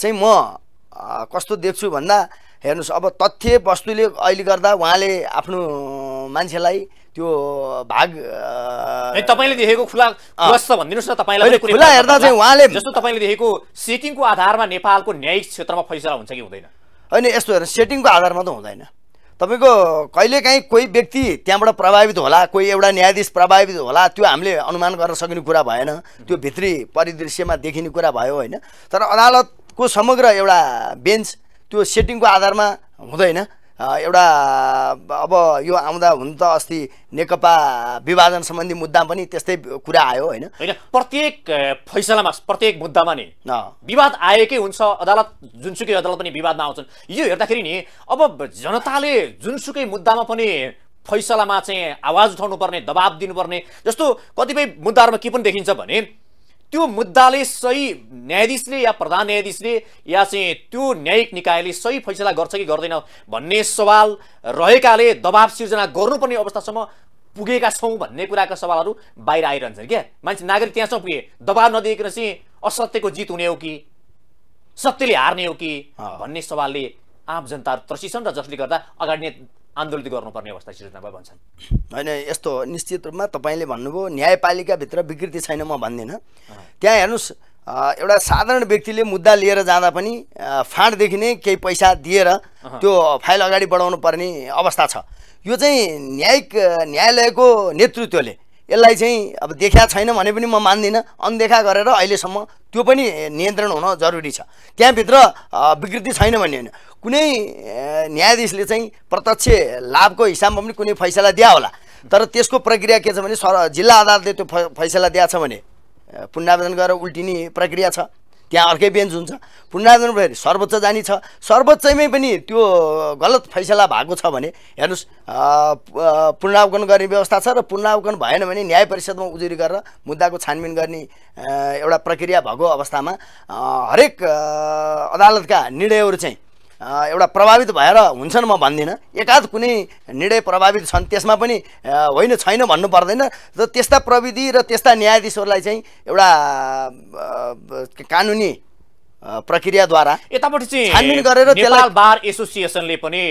चाहिँ म कस्तो देख्छु भन्दा हेर्नुहोस् अब तथ्य वस्तुले अहिले गर्दा उहाँले आफ्नो मान्छेलाई त्यो भाग तपाईँले देखेको खुला भनिदिनुहोस् न तपाईँलाई खुला हेर्दा चाहिँ उहाँले जस्तो तपाईँले देखेको सेटिङको आधारमा नेपालको न्यायिक क्षेत्रमा फैसला हुन्छ कि हुँदैन होइन यस्तो हेर्नु सेटिङको आधारमा त हुँदैन तपाईँको कहिलेकाहीँ कोही व्यक्ति त्यहाँबाट प्रभावित होला कोही एउटा न्यायाधीश प्रभावित होला त्यो हामीले अनुमान गर्न सकिने कुरा भएन त्यो भित्री परिदृश्यमा देखिने कुरा भयो होइन तर अदालतको समग्र एउटा बेन्च त्यो सेटिङको आधारमा हुँदैन एउटा अब यो आउँदा हुन त अस्ति नेकपा विभाजन सम्बन्धी मुद्दा पनि त्यस्तै कुरा आयो होइन होइन प्रत्येक फैसलामा प्रत्येक मुद्दामा नि विवाद आएकै हुन्छ अदालत जुनसुकै अदालत पनि विवादमा आउँछन् यो हेर्दाखेरि नि अब जनताले जुनसुकै मुद्दामा पनि फैसलामा चाहिँ आवाज उठाउनु पर्ने दबाब दिनुपर्ने जस्तो कतिपय मुद्दाहरूमा के पनि देखिन्छ भने त्यो मुद्दाले सही न्यायाधीशले या प्रधान न्यायाधीशले या चाहिँ त्यो न्यायिक निकायले सही फैसला गर्छ कि गर्दैन भन्ने सवाल रहेकाले दबाब सिर्जना गर्नुपर्ने अवस्थासम्म पुगेका छौँ भन्ने कुराका सवालहरू बाहिर आइरहन्छन् क्या मान्छे नागरिक त्यहाँसम्म पुगे दबाब नदिएको चाहिँ असत्यको जित हुने हो कि सत्यले हार्ने हो कि भन्ने सवालले आम जनताहरू छन् र जसले गर्दा अगाडि आन्दोलित गर्नुपर्ने अवस्था सिर्जना भयो भन्छन् होइन यस्तो निश्चित रूपमा तपाईँले भन्नुभयो न्यायपालिकाभित्र विकृति छैन म भन्दिनँ त्यहाँ हेर्नुहोस् एउटा साधारण व्यक्तिले मुद्दा लिएर जाँदा पनि फाँडदेखि नै केही पैसा दिएर त्यो फाइल अगाडि बढाउनु पर्ने अवस्था छ यो चाहिँ न्यायिक न्यायालयको नेतृत्वले यसलाई चाहिँ अब देखा छैन भने पनि म मान्दिनँ अनदेखा गरेर अहिलेसम्म त्यो पनि नियन्त्रण हुन जरुरी छ त्यहाँभित्र विकृति छैन भन्ने होइन कुनै न्यायाधीशले चाहिँ प्रत्यक्ष लाभको हिसाबमा पनि कुनै फैसला दिया होला तर त्यसको प्रक्रिया के छ भने सर जिल्ला अदालतले त्यो फैसला दिएछ भने पुनरावेदन गरेर उल्टिने प्रक्रिया छ त्यहाँ अर्कै बेन्च हुन्छ पुनरार्जन फेरि सर्वोच्च जाने छ सर्वोच्चमै पनि त्यो गलत फैसला भएको छ भने हेर्नुहोस् पुनरावकन गर्ने व्यवस्था छ र पुनरावकन भएन भने न्याय परिषदमा उजुरी गरेर मुद्दाको छानबिन गर्ने एउटा प्रक्रिया भएको अवस्थामा हरेक अदालतका निर्णयहरू चाहिँ एउटा प्रभावित भएर हुन्छन् म भन्दिनँ एकाध कुनै निर्णय प्रभावित छन् त्यसमा पनि होइन छैन भन्नु पर्दैन र त्यस्ता प्रविधि र त्यस्ता न्यायाधीशहरूलाई चाहिँ एउटा कानुनी प्रक्रियाद्वारा यतापट्टि चाहिँ छानबिन गरेर नेपाल बार एसोसिएसनले पनि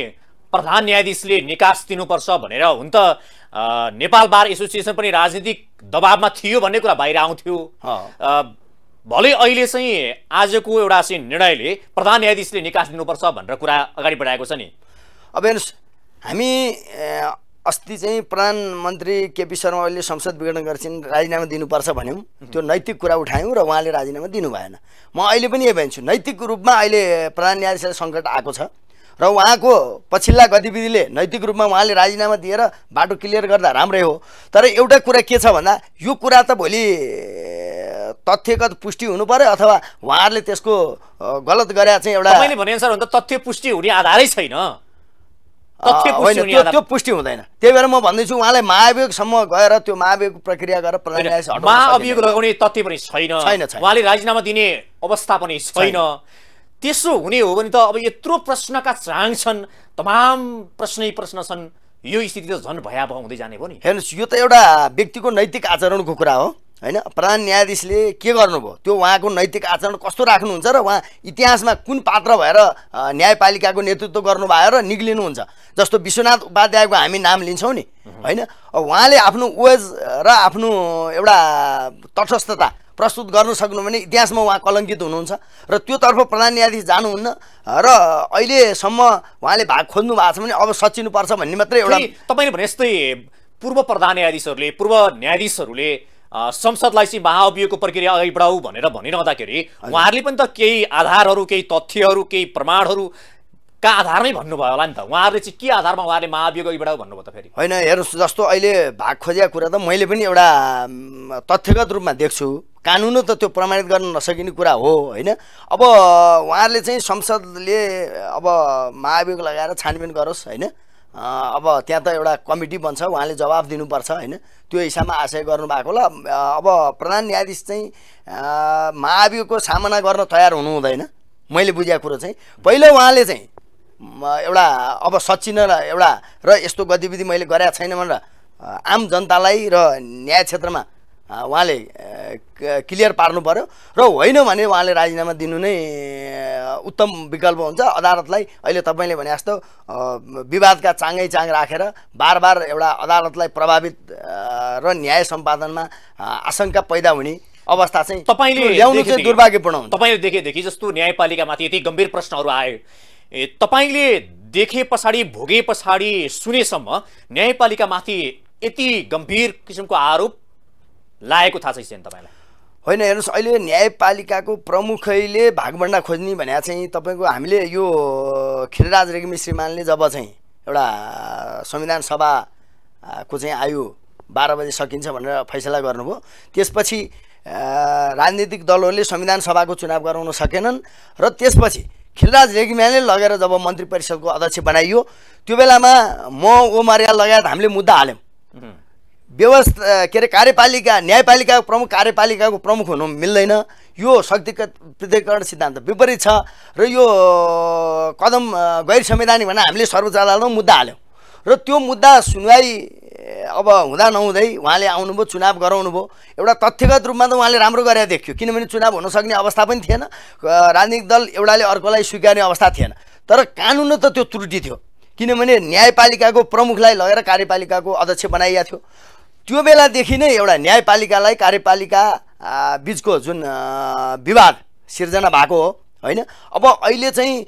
प्रधान न्यायाधीशले निकास दिनुपर्छ भनेर हुन त नेपाल बार एसोसिएसन पनि राजनीतिक दबावमा थियो भन्ने कुरा बाहिर आउँथ्यो भलै अहिले चाहिँ आजको एउटा चाहिँ निर्णयले प्रधान न्यायाधीशले निकास दिनुपर्छ भनेर कुरा अगाडि बढाएको छ नि अब हेर्नुहोस् हामी अस्ति चाहिँ प्रधानमन्त्री केपी शर्मा ओलीले संसद विघटन गर्छन् राजीनामा दिनुपर्छ भन्यौँ त्यो नैतिक कुरा उठायौँ र उहाँले राजीनामा दिनु भएन म अहिले पनि यही भन्छु नैतिक रूपमा अहिले प्रधान न्यायाधीशलाई सङ्कट आएको छ र उहाँको पछिल्ला गतिविधिले नैतिक रूपमा उहाँले राजीनामा दिएर बाटो क्लियर गर्दा राम्रै हो तर एउटा कुरा के छ भन्दा यो कुरा त भोलि तथ्यगत पुष्टि हुनु पर्यो अथवा उहाँहरूले त्यसको गलत गरे चाहिँ एउटा भने तथ्य पुष्टि हुने आधारै छैन होइन त्यो त्यो पुष्टि हुँदैन त्यही भएर म भन्दैछु उहाँलाई महाभियोगसम्म गएर त्यो महाभियोगको प्रक्रिया गरेर महाअभियोग लगाउने तथ्य पनि छैन उहाँले राजीनामा दिने अवस्था पनि छैन त्यसो हुने हो भने त अब यत्रो प्रश्नका चाङ छन् तमाम प्रश्नै प्रश्न छन् यो स्थिति त झन् भयावह हुँदै जाने हो नि हेर्नुहोस् यो त एउटा व्यक्तिको नैतिक आचरणको कुरा हो होइन प्रधान न्यायाधीशले के गर्नुभयो त्यो उहाँको नैतिक आचरण कस्तो राख्नुहुन्छ र उहाँ इतिहासमा कुन पात्र भएर न्यायपालिकाको नेतृत्व गर्नुभयो र निक्लिनुहुन्छ जस्तो विश्वनाथ उपाध्यायको हामी नाम लिन्छौँ नि होइन उहाँले आफ्नो ओज र आफ्नो एउटा तटस्थता प्रस्तुत गर्न सक्नु भने इतिहासमा उहाँ कलङ्कित हुनुहुन्छ र त्योतर्फ प्रधान न्यायाधीश जानुहुन्न र अहिलेसम्म उहाँले भाग खोज्नु भएको छ भने अब सचिनुपर्छ भन्ने मात्रै एउटा तपाईँले भने जस्तै पूर्व प्रधान न्यायाधीशहरूले पूर्व न्यायाधीशहरूले संसदलाई चाहिँ महाअभियोगको प्रक्रिया अगाडि बढाऊ भनेर भनिरहँदाखेरि उहाँहरूले पनि त केही आधारहरू केही तथ्यहरू केही प्रमाणहरू का आधारमै भन्नुभयो होला नि त उहाँहरूले चाहिँ के आधारमा उहाँहरूले महाअभियोग अघि बढाऊ भन्नुभयो त फेरि होइन हेर्नुहोस् जस्तो अहिले भाग खोजेका कुरा त मैले पनि एउटा तथ्यगत रूपमा देख्छु कानुन त त्यो प्रमाणित गर्न नसकिने कुरा हो होइन अब उहाँहरूले चाहिँ संसदले अब महाअभियोग लगाएर छानबिन गरोस् होइन अब त्यहाँ त एउटा कमिटी बन्छ उहाँले जवाब दिनुपर्छ होइन त्यो हिसाबमा आशय गर्नुभएको होला अब प्रधान न्यायाधीश चाहिँ महाभियोगको सामना गर्न तयार हुनु मैले बुझेको कुरो चाहिँ पहिलो उहाँले चाहिँ एउटा अब सचिन र एउटा र यस्तो गतिविधि मैले गरेका छैन भनेर आम जनतालाई र न्याय क्षेत्रमा उहाँले क्लियर पार्नु पऱ्यो र होइन भने उहाँले राजीनामा दिनु नै उत्तम विकल्प हुन्छ अदालतलाई अहिले तपाईँले भने जस्तो विवादका चाङै चाङ राखेर बार बार एउटा अदालतलाई प्रभावित र न्याय सम्पादनमा आशंका पैदा हुने अवस्था चाहिँ तपाईँले ल्याउनु चाहिँ दुर्भाग्यपूर्ण हुन्छ तपाईँले देखेदेखि जस्तो न्यायपालिकामाथि यति गम्भीर प्रश्नहरू आए तपाईँले देखे पछाडि भोगे पछाडि सुनेसम्म न्यायपालिकामाथि यति गम्भीर किसिमको आरोप लागेको थाहा छैन तपाईँलाई होइन हेर्नुहोस् अहिले न्यायपालिकाको प्रमुखैले भागभन्डा खोज्ने भने चाहिँ तपाईँको हामीले यो खिरराज रेग्मी श्रीमानले जब चाहिँ एउटा संविधान सभाको चाहिँ आयु बाह्र बजी सकिन्छ भनेर फैसला गर्नुभयो त्यसपछि राजनीतिक दलहरूले संविधान सभाको चुनाव गराउन सकेनन् र त्यसपछि खिलराज रेग्मियाले लगेर जब मन्त्री परिषदको अध्यक्ष बनाइयो त्यो बेलामा म ओमारिया लगायत हामीले मुद्दा हाल्यौँ व्यवस्था के अरे कार्यपालिका न्यायपालिकाको प्रमुख कार्यपालिकाको प्रमुख हुनु मिल्दैन यो शक्ति पृथकरण सिद्धान्त विपरीत छ र यो कदम गैर संवैधानिक भनेर हामीले सर्वोच्च अदालतमा मुद्दा हाल्यौँ र त्यो मुद्दा सुनवाई अब हुँदा नहुँदै उहाँले आउनुभयो चुनाव गराउनु भयो एउटा तथ्यगत रूपमा त उहाँले राम्रो गरेर देखियो किनभने चुनाव हुन सक्ने अवस्था पनि थिएन राजनीतिक दल एउटाले अर्कोलाई स्वीकार्ने अवस्था थिएन तर कानुन त त्यो त्रुटि थियो किनभने न्यायपालिकाको प्रमुखलाई लगेर कार्यपालिकाको अध्यक्ष बनाइएको थियो त्यो बेलादेखि नै एउटा न्यायपालिकालाई कार्यपालिका बिचको जुन विवाद सिर्जना भएको हो होइन अब अहिले चाहिँ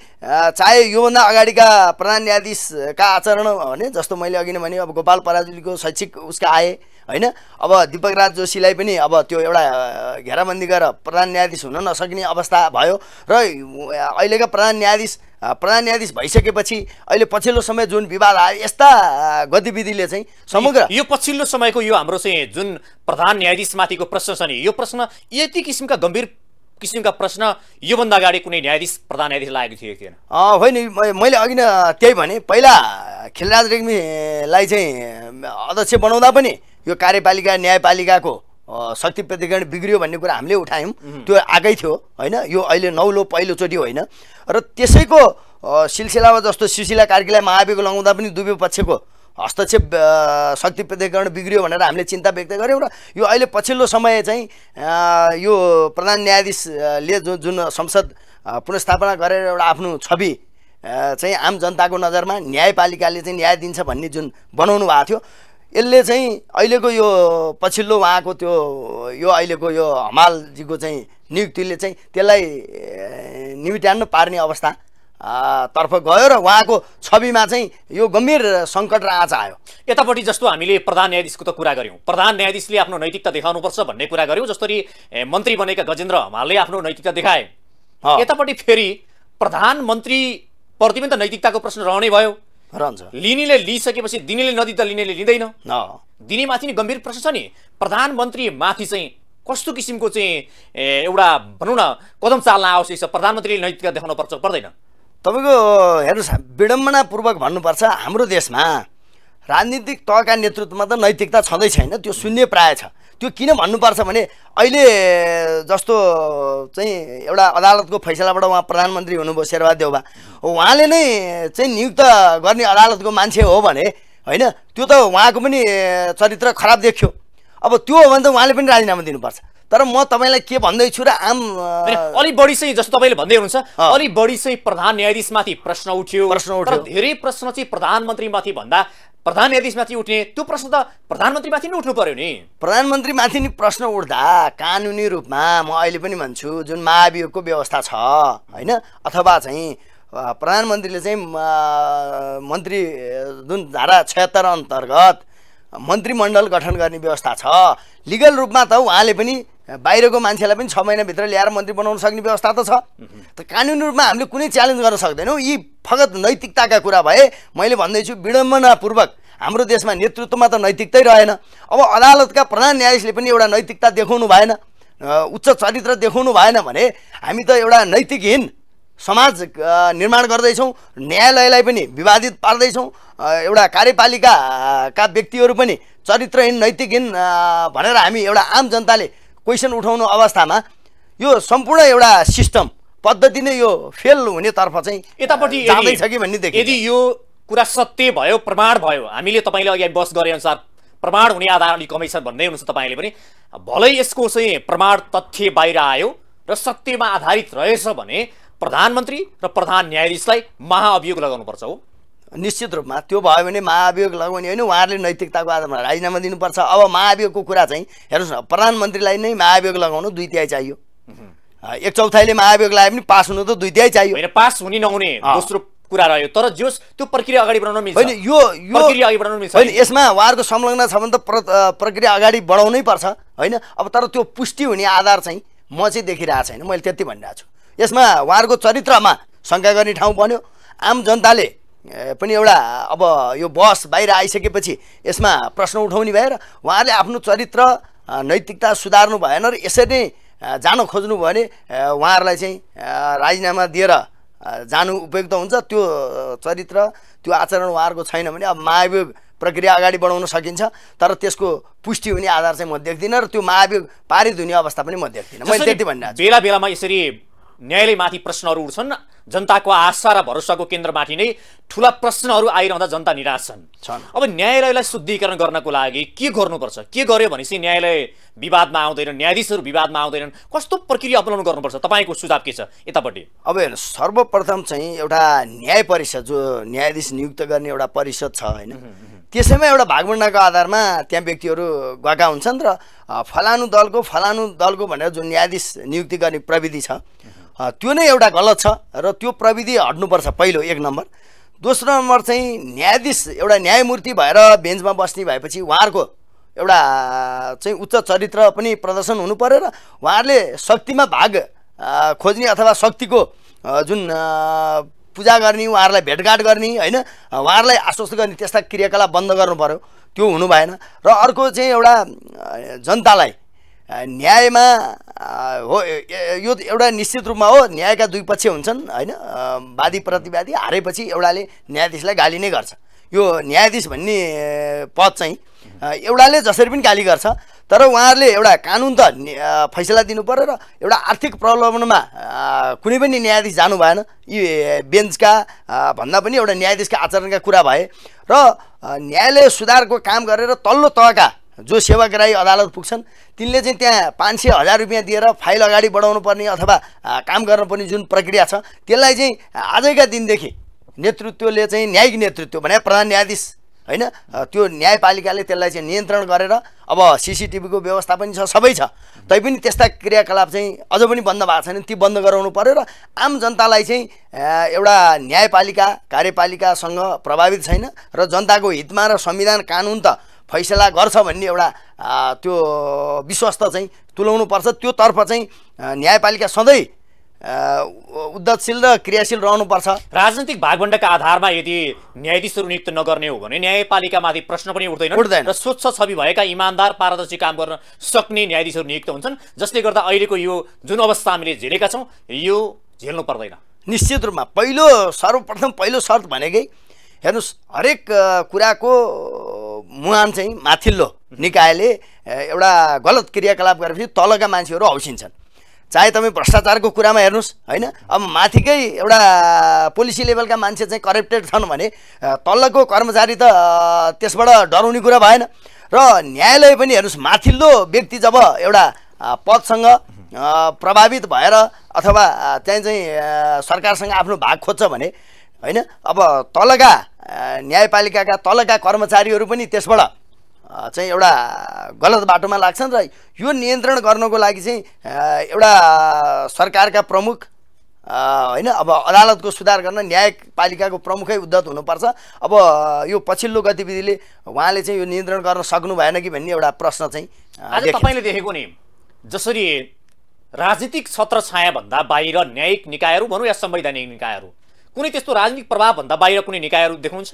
चाहे योभन्दा अगाडिका प्रधान न्यायाधीशका आचरण भने जस्तो मैले अघि नै भने अब गोपाल पराजुलीको शैक्षिक उसका आए होइन अब दिपक राज जोशीलाई पनि अब त्यो एउटा घेराबन्दी गरेर प्रधान न्यायाधीश हुन नसक्ने अवस्था भयो र अहिलेका प्रधान न्यायाधीश प्रधान न्यायाधीश भइसकेपछि अहिले पछिल्लो समय जुन विवाद आयो यस्ता गतिविधिले चाहिँ समग्र यो पछिल्लो समयको यो हाम्रो चाहिँ जुन प्रधान न्यायाधीशमाथिको प्रश्न छ नि यो प्रश्न यति किसिमका गम्भीर किसिमका प्रश्न योभन्दा अगाडि कुनै न्यायाधीश प्रधान न्यायाधीश लागेको थियो थिएन होइन मैले अघि नै त्यही भने पहिला खेलराज रेग्मीलाई चाहिँ अध्यक्ष बनाउँदा पनि यो कार्यपालिका न्यायपालिकाको शक्ति प्रतिकरण बिग्रियो भन्ने कुरा हामीले उठायौँ त्यो आएकै थियो होइन यो अहिले नौलो पहिलोचोटि होइन र त्यसैको सिलसिलामा जस्तो सुशीला कार्कीलाई महाभियोग लगाउँदा पनि दुवै पक्षको हस्तक्षेप शक्ति प्रत्यकरण बिग्रियो भनेर हामीले चिन्ता व्यक्त गऱ्यौँ र यो अहिले पछिल्लो समय चाहिँ यो प्रधान न्यायाधीशले जुन जुन संसद पुनस्थापना गरेर एउटा आफ्नो छवि चाहिँ आम जनताको नजरमा न्यायपालिकाले चाहिँ न्याय दिन्छ भन्ने जुन बनाउनु भएको थियो यसले चाहिँ अहिलेको यो पछिल्लो उहाँको त्यो यो अहिलेको यो हमालजीको चाहिँ नियुक्तिले चाहिँ त्यसलाई निमिट्यान्न पार्ने अवस्था तर्फ गयो र उहाँको छविमा चाहिँ यो गम्भीर सङ्कट र आज आयो यतापट्टि जस्तो हामीले प्रधान न्यायाधीशको त कुरा गऱ्यौँ प्रधान न्यायाधीशले आफ्नो नैतिकता देखाउनुपर्छ भन्ने कुरा गऱ्यौँ जसरी मन्त्री बनेका गजेन्द्र हमालले आफ्नो नैतिकता देखाए यतापट्टि फेरि प्रधानमन्त्रीप्रति पनि त नैतिकताको प्रश्न रहने भयो रहन्छ लिनेले लिइसकेपछि दिनेले त लिनेले लिँदैन दिने माथि नै गम्भीर प्रश्न छ नि प्रधानमन्त्री माथि चाहिँ कस्तो किसिमको चाहिँ एउटा भनौँ न कदम चाल्न आवश्यक छ प्रधानमन्त्रीले नैतिकता देखाउनु पर्छ पर्दैन तपाईँको हेर्नुहोस् विडम्बनापूर्वक भन्नुपर्छ हाम्रो देशमा राजनीतिक तहका नेतृत्वमा त नैतिकता छँदै छैन त्यो शून्य प्राय छ त्यो किन भन्नुपर्छ भने अहिले जस्तो चाहिँ एउटा अदालतको फैसलाबाट उहाँ प्रधानमन्त्री हुनुभयो देउबा उहाँले नै चाहिँ नियुक्त गर्ने अदालतको मान्छे हो भने होइन त्यो त उहाँको पनि चरित्र खराब देख्यो अब त्यो हो भने त उहाँले पनि राजीनामा दिनुपर्छ तर म तपाईँलाई के भन्दैछु र आम अलिक बढी चाहिँ जस्तो तपाईँले भन्दै हुनुहुन्छ अलिक बढी चाहिँ प्रधान न्यायाधीशमाथि प्रश्न उठ्यो प्रश्न उठ्यो धेरै प्रश्न चाहिँ प्रधानमन्त्रीमाथि भन्दा प्रधान न्यायाधीशमाथि उठ्ने त्यो प्रश्न त प्रधानमन्त्रीमाथि नै उठ्नु पर्यो नि प्रधानमन्त्रीमाथि नि प्रश्न उठ्दा कानुनी रूपमा म अहिले पनि भन्छु जुन महाभियोगको व्यवस्था छ होइन अथवा चाहिँ प्रधानमन्त्रीले चाहिँ मन्त्री जुन धारा छयत्तर अन्तर्गत मन्त्रीमण्डल गठन गर्ने व्यवस्था छ लिगल रूपमा त उहाँले पनि बाहिरको मान्छेलाई पनि छ महिनाभित्र ल्याएर मन्त्री बनाउन सक्ने व्यवस्था त छ त कानुनी रूपमा हामीले कुनै च्यालेन्ज गर्न सक्दैनौँ यी फगत नैतिकताका कुरा भए मैले भन्दैछु विडम्बनापूर्वक हाम्रो देशमा नेतृत्वमा त नैतिकतै रहेन अब अदालतका प्रधान न्यायाधीशले पनि एउटा नैतिकता देखाउनु भएन उच्च चरित्र देखाउनु भएन भने हामी त एउटा नैतिकहीन समाज निर्माण गर्दैछौँ न्यायालयलाई पनि विवादित पार्दैछौँ एउटा कार्यपालिकाका व्यक्तिहरू पनि चरित्रहीन नैतिकहीन भनेर हामी एउटा आम जनताले क्वेसन उठाउनु अवस्थामा यो सम्पूर्ण एउटा सिस्टम पद्धति नै यो फेल हुनेतर्फ चाहिँ यतापट्टि छ कि भन्ने देखि यदि यो कुरा सत्य भयो प्रमाण भयो हामीले तपाईँले अघि बस गरे अनुसार प्रमाण हुने आधार अलिक कमै छन् भन्दै हुनुहुन्छ तपाईँले पनि भलै यसको चाहिँ प्रमाण तथ्य बाहिर आयो र सत्यमा आधारित रहेछ भने प्रधानमन्त्री र प्रधान न्यायाधीशलाई महाअभियोग लगाउनुपर्छ हो निश्चित रूपमा त्यो भयो भने महाभियोग लगाउने होइन उहाँहरूले नैतिकताको आधारमा राजीनामा दिनुपर्छ अब महाभियोगको कुरा चाहिँ हेर्नुहोस् न प्रधानमन्त्रीलाई नै महाभियोग लगाउनु दुई तिहाई चाहियो एक चौथाइले महाभियोग लगाए पनि पास हुनु त दुई तिहाई चाहियो होइन पास हुने नहुने दोस्रो कुरा रह्यो तर जो त्यो प्रक्रिया अगाडि बढाउन मिल्छ होइन यो यो प्रक्रिया अगाडि बढाउन मिल्छ होइन यसमा उहाँहरूको संलग्न छ भने त प्रक्रिया अगाडि बढाउनै पर्छ होइन अब तर त्यो पुष्टि हुने आधार चाहिँ म चाहिँ देखिरहेको छैन मैले त्यति भनिरहेको छु यसमा उहाँहरूको चरित्रमा शङ्का गर्ने ठाउँ बन्यो आम जनताले पनि एउटा अब यो बस बाहिर आइसकेपछि यसमा प्रश्न उठाउने भएर उहाँहरूले आफ्नो चरित्र नैतिकता सुधार्नु भएन र यसरी नै जान खोज्नु भयो भने उहाँहरूलाई चाहिँ राजीनामा दिएर जानु उपयुक्त हुन्छ त्यो चरित्र त्यो आचरण उहाँहरूको छैन भने अब महाभियोग प्रक्रिया अगाडि बढाउन सकिन्छ तर त्यसको पुष्टि हुने आधार चाहिँ म देख्दिनँ र त्यो महाभियोग पारित हुने अवस्था पनि म देख्दिनँ मैले त्यति भनिरहेको बेला बेलामा यसरी न्यायालयमाथि प्रश्नहरू उठ्छन् जनताको आशा र भरोसाको केन्द्रमाथि नै ठुला प्रश्नहरू आइरहँदा जनता निराश छन् अब न्यायालयलाई शुद्धिकरण गर्नको लागि के गर्नुपर्छ के गर्यो भनेपछि न्यायालय विवादमा आउँदैनन् न्यायाधीशहरू विवादमा आउँदैनन् कस्तो प्रक्रिया अपनाउनु गर्नुपर्छ तपाईँको सुझाव के छ यतापट्टि अब हेर्नु सर्वप्रथम चाहिँ एउटा न्याय परिषद जो न्यायाधीश नियुक्त गर्ने एउटा परिषद छ होइन त्यसैमा एउटा भागभन्डाको आधारमा त्यहाँ व्यक्तिहरू गएका हुन्छन् र फलानु दलको फलानु दलको भनेर जुन न्यायाधीश नियुक्ति गर्ने प्रविधि छ त्यो नै एउटा गलत छ र त्यो प्रविधि हट्नुपर्छ पहिलो एक नम्बर दोस्रो नम्बर चाहिँ न्यायाधीश एउटा न्यायमूर्ति भएर बेन्चमा बस्ने भएपछि उहाँहरूको एउटा चाहिँ उच्च चरित्र पनि प्रदर्शन हुनु पऱ्यो र उहाँहरूले शक्तिमा भाग खोज्ने अथवा शक्तिको जुन पूजा गर्ने उहाँहरूलाई भेटघाट गर्ने होइन उहाँहरूलाई आश्वस्त गर्ने त्यस्ता क्रियाकलाप बन्द गर्नु पऱ्यो त्यो हुनु भएन र अर्को चाहिँ एउटा जनतालाई न्यायमा हो यो एउटा निश्चित रूपमा हो न्यायका दुई पक्ष हुन्छन् होइन वादी प्रतिवादी हारेपछि एउटाले न्यायाधीशलाई गाली नै गर्छ यो न्यायाधीश भन्ने पद चाहिँ एउटाले जसरी पनि गाली गर्छ तर उहाँहरूले एउटा कानुन त फैसला दिनु पऱ्यो र एउटा आर्थिक प्रलोभनमा कुनै पनि न्यायाधीश जानु भएन यी बेन्चका भन्दा पनि एउटा न्यायाधीशका आचरणका कुरा भए र न्यायालय सुधारको काम गरेर तल्लो तहका जो सेवाग्राही अदालत पुग्छन् तिनले चाहिँ त्यहाँ पाँच सय हजार रुपियाँ दिएर फाइल अगाडि बढाउनु पर्ने अथवा काम गर्नुपर्ने जुन प्रक्रिया छ त्यसलाई चाहिँ आजैका दिनदेखि नेतृत्वले चाहिँ न्यायिक नेतृत्व भने प्रधान न्यायाधीश होइन त्यो न्यायपालिकाले त्यसलाई चाहिँ नियन्त्रण गरेर अब सिसिटिभीको व्यवस्था पनि छ सबै छ तैपनि त्यस्ता क्रियाकलाप चाहिँ अझ पनि बन्द भएको छैन ती बन्द गराउनु पऱ्यो र आम जनतालाई चाहिँ एउटा न्यायपालिका कार्यपालिकासँग प्रभावित छैन र जनताको हितमा र संविधान कानुन त फैसला गर्छ भन्ने एउटा त्यो विश्वस्त चाहिँ तुलाउनुपर्छ त्योतर्फ चाहिँ न्यायपालिका सधैँ उद्धतशील र क्रियाशील रहनुपर्छ राजनीतिक भागभण्डका आधारमा यदि न्यायाधीशहरू नियुक्त नगर्ने हो भने न्यायपालिकामाथि प्रश्न पनि उठ्दैन उठ्दैन र स्वच्छ छवि भएका इमान्दार पारदर्शी काम गर्न सक्ने न्यायाधीशहरू नियुक्त हुन्छन् जसले गर्दा अहिलेको यो जुन अवस्था हामीले झेलेका छौँ यो झेल्नु पर्दैन निश्चित रूपमा पहिलो सर्वप्रथम पहिलो शर्त भनेकै हेर्नुहोस् हरेक कुराको मुहान चाहिँ माथिल्लो निकायले एउटा गलत क्रियाकलाप गरेपछि तलका मान्छेहरू हौसिन्छन् चाहे तपाईँ भ्रष्टाचारको कुरामा हेर्नुहोस् होइन अब माथिकै एउटा पोलिसी लेभलका मान्छे चाहिँ करप्टेड छन् भने तलको कर्मचारी त त्यसबाट डराउने कुरा भएन र न्यायालय पनि हेर्नुहोस् माथिल्लो व्यक्ति जब एउटा पदसँग प्रभावित भएर अथवा त्यहाँ चाहिँ सरकारसँग आफ्नो भाग खोज्छ भने होइन अब तलका न्यायपालिकाका तलका कर्मचारीहरू पनि त्यसबाट चाहिँ एउटा गलत बाटोमा लाग्छन् र यो नियन्त्रण गर्नको लागि चाहिँ एउटा सरकारका प्रमुख होइन अब अदालतको सुधार गर्न न्यायपालिकाको प्रमुखै उद्धत हुनुपर्छ अब यो पछिल्लो गतिविधिले उहाँले चाहिँ यो नियन्त्रण गर्न सक्नु भएन कि भन्ने एउटा प्रश्न चाहिँ आज तपाईँले देखेको नि जसरी राजनीतिक छत्र छायाभन्दा बाहिर न्यायिक निकायहरू भनौँ या संवैधानिक निकायहरू कुनै त्यस्तो राजनीतिक प्रभावभन्दा बाहिर कुनै निकायहरू देख्नुहुन्छ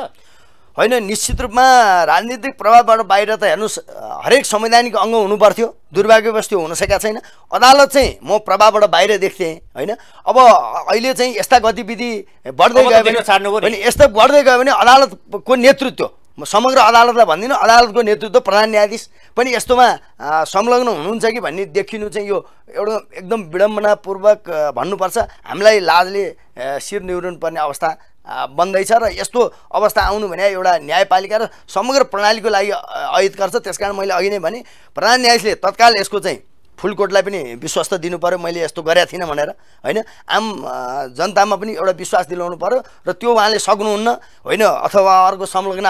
होइन निश्चित रूपमा राजनीतिक प्रभावबाट बाहिर त हेर्नुहोस् हरेक संवैधानिक अङ्ग हुनुपर्थ्यो दुर्भाग्यवश त्यो हुन सकेका छैन अदालत चाहिँ म प्रभावबाट बाहिर देख्थेँ होइन अब अहिले चाहिँ यस्ता गतिविधि बढ्दै गयो भने यस्तो बढ्दै गयो भने अदालतको नेतृत्व म समग्र अदालतलाई भन्दिनँ अदालतको नेतृत्व प्रधान न्यायाधीश पनि यस्तोमा संलग्न हुनुहुन्छ कि भन्ने देखिनु चाहिँ यो एउटा एकदम विडम्बनापूर्वक भन्नुपर्छ हामीलाई लाजले शिर निहुरनु पर्ने अवस्था बन्दैछ र यस्तो अवस्था आउनु भने एउटा न्यायपालिका र समग्र प्रणालीको लागि अहित गर्छ कारण मैले अघि नै भने प्रधान न्यायाधीशले तत्काल यसको चाहिँ फुलकोटलाई पनि विश्वास त दिनु पऱ्यो मैले यस्तो गरेको थिइनँ भनेर होइन आम जनतामा पनि एउटा विश्वास दिलाउनु पऱ्यो र त्यो उहाँले सक्नुहुन्न होइन अथवा अर्को संलग्न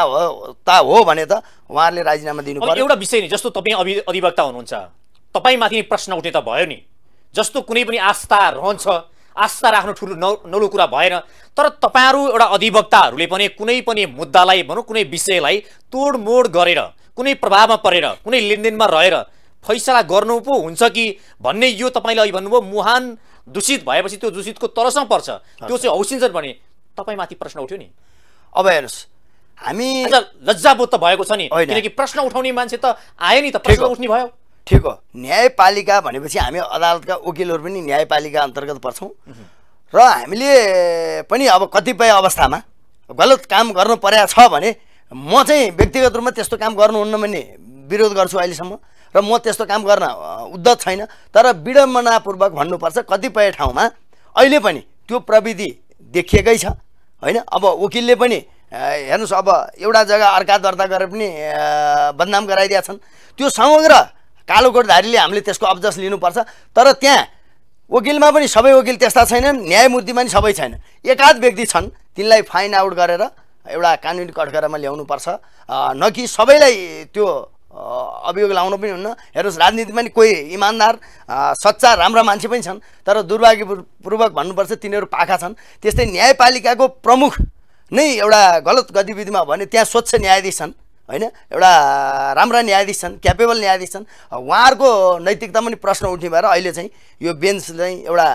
ता हो भने त उहाँहरूले राजीनामा दिनु पर्यो एउटा विषय नि जस्तो तपाईँ अभि अधिवक्ता हुनुहुन्छ तपाईँमाथि प्रश्न उठ्ने त भयो नि जस्तो कुनै पनि आस्था रहन्छ आस्था राख्नु ठुलो नौलो कुरा भएन तर तपाईँहरू एउटा अधिवक्ताहरूले पनि कुनै पनि मुद्दालाई भनौँ कुनै विषयलाई तोडमोड गरेर कुनै प्रभावमा परेर कुनै लेनदेनमा रहेर फैसला गर्नु पो हुन्छ कि भन्ने यो तपाईँले अघि भन्नुभयो मुहान दूषित भएपछि त्यो दूषितको तरसँग पर्छ त्यो चाहिँ हौसिन्छन् भने तपाईँमाथि प्रश्न उठ्यो नि अब हेर्नुहोस् हामी लज्जाबोध त भएको छ नि किनकि प्रश्न उठाउने मान्छे त आयो नि त प्रश्न उठ्ने भयो ठिक हो न्यायपालिका भनेपछि हामी अदालतका वकिलहरू पनि न्यायपालिका अन्तर्गत पर्छौँ र हामीले पनि अब कतिपय अवस्थामा गलत काम गर्नु परेको छ भने म चाहिँ व्यक्तिगत रूपमा त्यस्तो काम गर्नुहुन्न भन्ने विरोध गर्छु अहिलेसम्म र म त्यस्तो काम गर्न उद्धत छैन तर विडम्बनापूर्वक भन्नुपर्छ कतिपय ठाउँमा अहिले पनि त्यो प्रविधि देखिएकै छ होइन अब वकिलले पनि हेर्नुहोस् अब एउटा जग्गा अर्का दर्ता गरेर पनि बदनाम गराइदिएका छन् त्यो समग्र कालोकोटधारीले हामीले त्यसको अब्जस लिनुपर्छ तर त्यहाँ वकिलमा पनि सबै वकिल त्यस्ता छैनन् न्यायमूर्तिमा पनि सबै छैन एकाध व्यक्ति छन् तिनलाई फाइन आउट गरेर एउटा कानुनी कठघरामा ल्याउनुपर्छ न कि सबैलाई त्यो अभियोग लाउनु पनि हुन्न हेर्नुहोस् राजनीतिमा पनि कोही इमान्दार सच्चा राम्रा मान्छे पनि छन् तर दुर्भाग्यपूर्वक भन्नुपर्छ तिनीहरू पाखा छन् त्यस्तै न्यायपालिकाको प्रमुख नै एउटा गलत गतिविधिमा भने त्यहाँ स्वच्छ न्यायाधीश छन् होइन एउटा राम्रा न्यायाधीश छन् क्यापेबल न्यायाधीश छन् उहाँहरूको नैतिकता पनि प्रश्न उठ्ने भएर अहिले चाहिँ यो बेन्च चाहिँ एउटा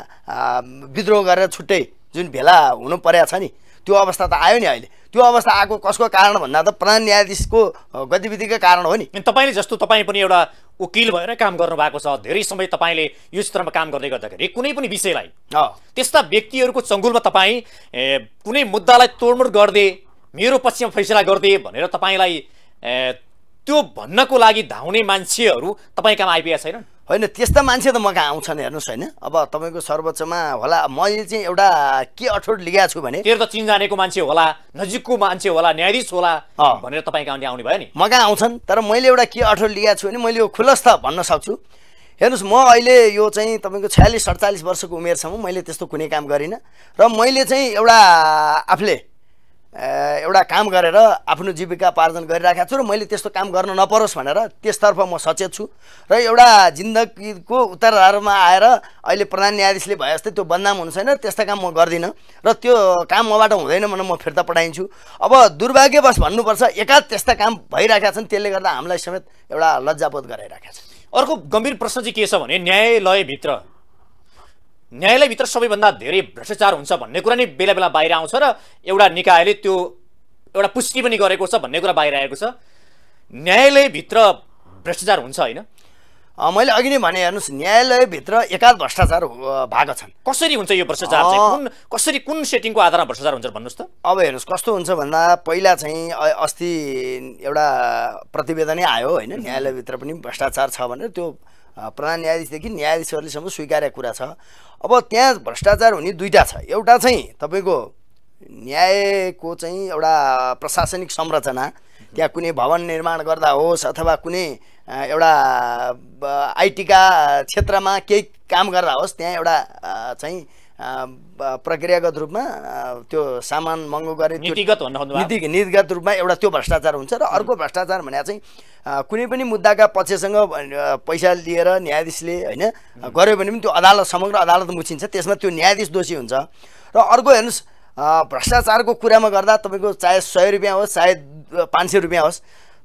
विद्रोह गरेर छुट्टै जुन भेला हुनु परेको छ नि त्यो अवस्था त आयो नि अहिले त्यो अवस्था आएको कसको कारण भन्दा त प्रधान न्यायाधीशको गतिविधिकै कारण हो नि तपाईँले जस्तो तपाईँ पनि एउटा वकिल भएर काम गर्नु भएको छ धेरै समय तपाईँले यो क्षेत्रमा काम गर्दै गर्दाखेरि कुनै पनि विषयलाई त्यस्ता व्यक्तिहरूको चङ्गुलमा तपाईँ कुनै मुद्दालाई तोडमोड गर्दै मेरो पक्षमा फैसला गर्दै भनेर तपाईँलाई त्यो भन्नको लागि धाउने मान्छेहरू तपाईँ काम आइपुगेका छैनन् होइन त्यस्ता मान्छे त म कहाँ आउँछन् हेर्नुहोस् होइन अब तपाईँको सर्वोच्चमा होला मैले चाहिँ एउटा के अठोट लिएको छु भने तेरो त जानेको मान्छे होला नजिकको मान्छे होला न्यायाधीश होला भनेर तपाईँ कहाँ आउने भयो नि म कहाँ आउँछन् तर मैले एउटा के अठोट लिएको छु भने मैले यो खुलस्त भन्न सक्छु हेर्नुहोस् म अहिले यो चाहिँ तपाईँको छयालिस अडचालिस वर्षको उमेरसम्म मैले त्यस्तो कुनै काम गरिनँ र मैले चाहिँ एउटा आफूले एउटा काम गरेर आफ्नो जीविका जीविकापार्जन गरिरहेको छु र मैले त्यस्तो काम गर्न नपरोस् भनेर त्यसतर्फ म सचेत छु र एउटा जिन्दगीको उत्तराधारमा आएर अहिले प्रधान न्यायाधीशले भए जस्तै त्यो बदनाम हुनु छैन त्यस्तो काम म गर्दिनँ र त्यो काम मबाट हुँदैन भनेर म फिर्ता पठाइन्छु अब दुर्भाग्यवश भन्नुपर्छ एकाध त्यस्ता काम भइरहेका छन् त्यसले गर्दा हामीलाई समेत एउटा लज्जाबोध गराइरहेका छन् अर्को गम्भीर प्रश्न चाहिँ के छ भने न्यायालयभित्र न्यायालयभित्र सबैभन्दा धेरै भ्रष्टाचार हुन्छ भन्ने कुरा नै बेला बेला बाहिर आउँछ र एउटा निकायले त्यो एउटा पुष्टि पनि गरेको छ भन्ने कुरा बाहिर आएको छ न्यायालयभित्र भ्रष्टाचार हुन्छ होइन मैले अघि नै भने हेर्नुहोस् न्यायालयभित्र एकाध भ्रष्टाचार भएको छन् कसरी हुन्छ यो भ्रष्टाचार कुन कसरी कुन सेटिङको आधारमा भ्रष्टाचार हुन्छ भन्नुहोस् त अब हेर्नुहोस् कस्तो हुन्छ भन्दा पहिला चाहिँ अस्ति एउटा प्रतिवेदनै आयो होइन न्यायालयभित्र पनि भ्रष्टाचार छ भनेर त्यो प्रधान न्यायाधीशदेखि न्यायाधीशहरूलेसम्म स्वीकार्य कुरा छ अब त्यहाँ भ्रष्टाचार हुने दुईवटा छ एउटा चाहिँ तपाईँको न्यायको चाहिँ एउटा प्रशासनिक संरचना त्यहाँ कुनै भवन निर्माण गर्दा होस् अथवा कुनै एउटा आइटीका क्षेत्रमा केही काम गर्दा होस् त्यहाँ एउटा चाहिँ प्रक्रियागत रूपमा त्यो सामान महँगो गरे नीति नीतिगत रूपमा एउटा त्यो भ्रष्टाचार हुन्छ र अर्को भ्रष्टाचार भनेको चाहिँ कुनै पनि मुद्दाका पक्षसँग पैसा लिएर न्यायाधीशले होइन गऱ्यो भने पनि त्यो अदालत समग्र अदालत मुछिन्छ त्यसमा त्यो न्यायाधीश दोषी हुन्छ र अर्को हेर्नुहोस् भ्रष्टाचारको कुरामा गर्दा तपाईँको चाहे सय रुपियाँ होस् चाहे पाँच सय रुपियाँ होस्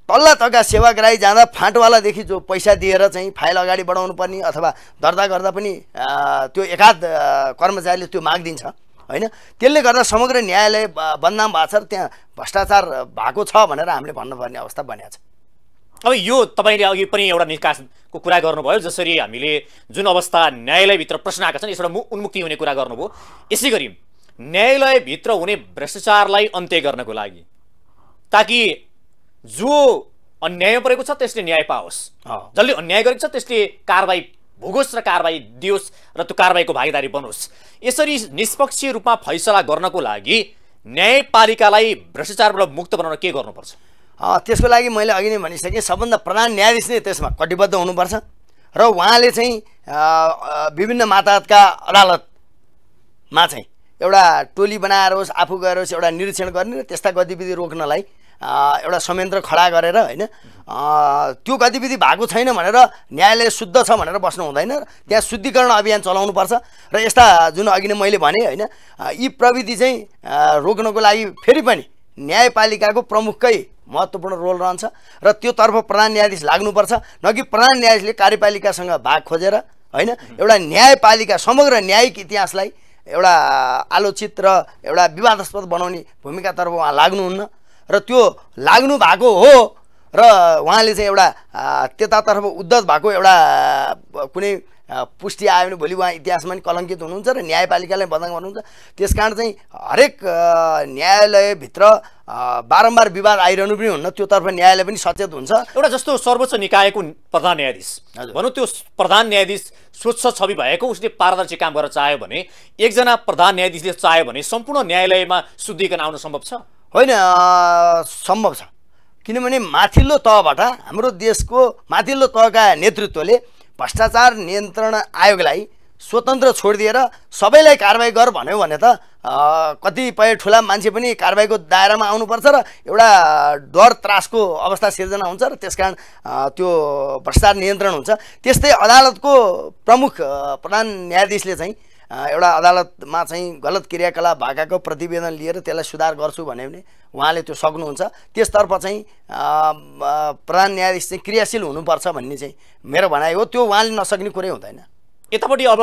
तल्ला सेवा सेवाग्राही जाँदा फाँटवालादेखि जो पैसा दिएर चाहिँ फाइल अगाडि बढाउनु पर्ने अथवा दर्ता गर्दा पनि त्यो एकाध कर्मचारीले त्यो मागिदिन्छ होइन त्यसले गर्दा समग्र न्यायालय बदनाम भएको छ र त्यहाँ भ्रष्टाचार भएको छ भनेर हामीले भन्नुपर्ने अवस्था बनिएको छ अब यो तपाईँले अघि पनि एउटा निकासको कुरा गर्नुभयो जसरी हामीले जुन अवस्था न्यायालयभित्र प्रश्न आएका छन् यसबाट उन्मुक्ति हुने कुरा गर्नुभयो यसै गरी न्यायालयभित्र हुने भ्रष्टाचारलाई अन्त्य गर्नको लागि ताकि जो अन्याय परेको छ त्यसले न्याय पाओस् जसले अन्याय गरेको छ त्यसले कारवाही भोगोस् र कारवाही दियोस् र त्यो कारवाहीको भागीदारी बनोस् यसरी निष्पक्ष रूपमा फैसला गर्नको लागि न्यायपालिकालाई भ्रष्टाचारबाट मुक्त बनाउन के गर्नुपर्छ त्यसको लागि मैले अघि नै भनिसकेँ सबभन्दा प्रधान न्यायाधीश नै त्यसमा कटिबद्ध हुनुपर्छ र उहाँले चाहिँ विभिन्न माताहतका अदालतमा चाहिँ एउटा टोली बनाएर होस् आफू गएर होस् एउटा निरीक्षण गर्ने र त्यस्ता गतिविधि रोक्नलाई एउटा संयन्त्र खडा गरेर होइन त्यो गतिविधि भएको छैन भनेर न्यायालय शुद्ध छ भनेर बस्नु हुँदैन त्यहाँ शुद्धिकरण अभियान चलाउनुपर्छ र यस्ता जुन अघि नै मैले भने होइन यी प्रविधि चाहिँ रोक्नको लागि फेरि पनि न्यायपालिकाको प्रमुखकै महत्त्वपूर्ण रोल रहन्छ र त्योतर्फ प्रधान न्यायाधीश लाग्नुपर्छ न कि प्रधान न्यायाधीशले कार्यपालिकासँग भाग खोजेर होइन एउटा न्यायपालिका समग्र न्यायिक इतिहासलाई एउटा आलोचित र एउटा विवादास्पद बनाउने भूमिकातर्फ उहाँ लाग्नुहुन्न र त्यो लाग्नु भएको हो र उहाँले चाहिँ एउटा त्यतातर्फ उद्धत भएको एउटा कुनै पुष्टि आयो भने भोलि उहाँ इतिहासमा पनि कलङ्कित हुनुहुन्छ र न्यायपालिकालाई बदनाम गर्नुहुन्छ त्यस कारण चाहिँ हरेक न्यायालयभित्र बारम्बार विवाद आइरहनु पनि हुन्न त्योतर्फ न्यायालय पनि सचेत हुन्छ एउटा जस्तो सर्वोच्च निकायको प्रधान न्यायाधीश भनौँ त्यो प्रधान न्यायाधीश स्वच्छ छवि भएको उसले पारदर्शी काम गर्न चाह्यो भने एकजना प्रधान न्यायाधीशले चाह्यो भने सम्पूर्ण न्यायालयमा शुद्धिकरण आउन सम्भव छ होइन सम्भव छ किनभने माथिल्लो तहबाट हाम्रो देशको माथिल्लो तहका नेतृत्वले भ्रष्टाचार नियन्त्रण आयोगलाई स्वतन्त्र छोडिदिएर सबैलाई कारवाही गर भन्यो भने त कतिपय ठुला मान्छे पनि कारवाहीको दायरामा आउनुपर्छ र एउटा डर त्रासको अवस्था सिर्जना हुन्छ र त्यस कारण त्यो भ्रष्टाचार नियन्त्रण हुन्छ त्यस्तै अदालतको प्रमुख प्रधान न्यायाधीशले चाहिँ एउटा अदालतमा चाहिँ गलत क्रियाकलाप भएकाको प्रतिवेदन लिएर त्यसलाई सुधार गर्छु भन्यो भने उहाँले त्यो सक्नुहुन्छ त्यसतर्फ चाहिँ प्रधान न्यायाधीश चाहिँ क्रियाशील हुनुपर्छ भन्ने चाहिँ मेरो भनाइ हो त्यो उहाँले नसक्ने कुरै हुँदैन यतापट्टि अब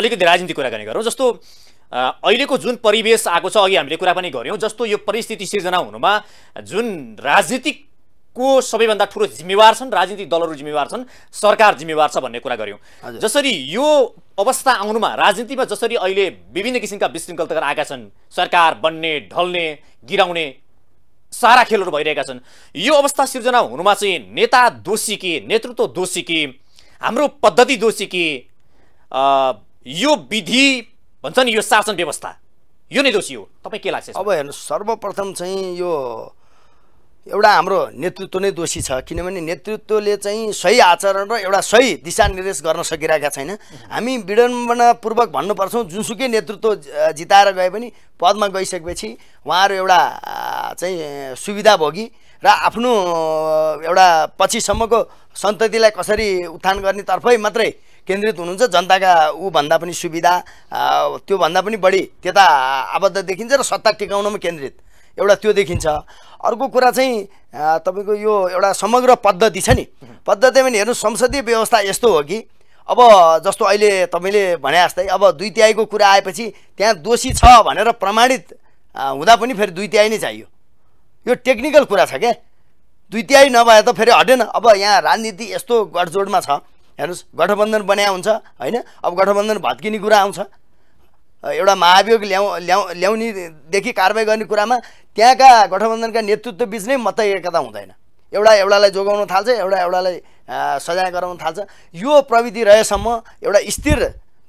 अलिकति राजनीति कुराकानी गरौँ जस्तो अहिलेको जुन परिवेश आएको छ अघि हामीले कुरा पनि गऱ्यौँ जस्तो यो परिस्थिति सिर्जना हुनुमा जुन राजनीतिक को सबैभन्दा ठुलो जिम्मेवार छन् राजनीतिक दलहरू जिम्मेवार छन् सरकार जिम्मेवार छ भन्ने कुरा गऱ्यौँ जसरी यो अवस्था आउनुमा राजनीतिमा जसरी अहिले विभिन्न किसिमका विशृङ्खलताहरू आएका छन् सरकार बन्ने ढल्ने गिराउने सारा खेलहरू भइरहेका छन् यो अवस्था सिर्जना हुनुमा चाहिँ नेता दोषी के नेतृत्व दोषी के हाम्रो पद्धति दोषी के यो विधि भन्छ नि यो शासन व्यवस्था यो नै दोषी हो तपाईँ के लाग्छ अब हेर्नु सर्वप्रथम चाहिँ यो एउटा हाम्रो नेतृत्व नै दोषी छ किनभने नेतृत्वले चाहिँ सही आचरण र एउटा सही दिशानिर्देश गर्न सकिरहेका छैन हामी विडम्बनापूर्वक भन्नुपर्छौँ जुनसुकै नेतृत्व जिताएर गए पनि पदमा गइसकेपछि उहाँहरू एउटा चाहिँ सुविधा भोगी र आफ्नो एउटा पछिसम्मको सन्ततिलाई कसरी उत्थान गर्नेतर्फै मात्रै केन्द्रित हुनुहुन्छ जनताका ऊभन्दा पनि सुविधा त्योभन्दा पनि बढी त्यता आबद्ध देखिन्छ र सत्ता टिकाउनमा केन्द्रित एउटा त्यो देखिन्छ अर्को कुरा चाहिँ तपाईँको यो एउटा समग्र पद्धति छ नि पद्धति पनि हेर्नु संसदीय व्यवस्था यस्तो हो कि अब जस्तो अहिले तपाईँले भने जस्तै अब दुई तिहाईको कुरा आएपछि त्यहाँ दोषी छ भनेर प्रमाणित हुँदा पनि फेरि दुई तिहाई नै चाहियो यो टेक्निकल कुरा छ क्या दुई तिहाई नभए त फेरि हटेन अब यहाँ राजनीति यस्तो गठजोडमा छ हेर्नुहोस् गठबन्धन बनाए हुन्छ होइन अब गठबन्धन भत्किने कुरा आउँछ एउटा महाभियोग ल्याउ ल्याउ ल्याउनेदेखि कारवाही गर्ने कुरामा त्यहाँका गठबन्धनका नेतृत्वबिच नै मत एकता हुँदैन एउटा एउटालाई जोगाउन थाल्छ एउटा एउटालाई सजाय गराउन थाल्छ यो प्रविधि रहेसम्म एउटा स्थिर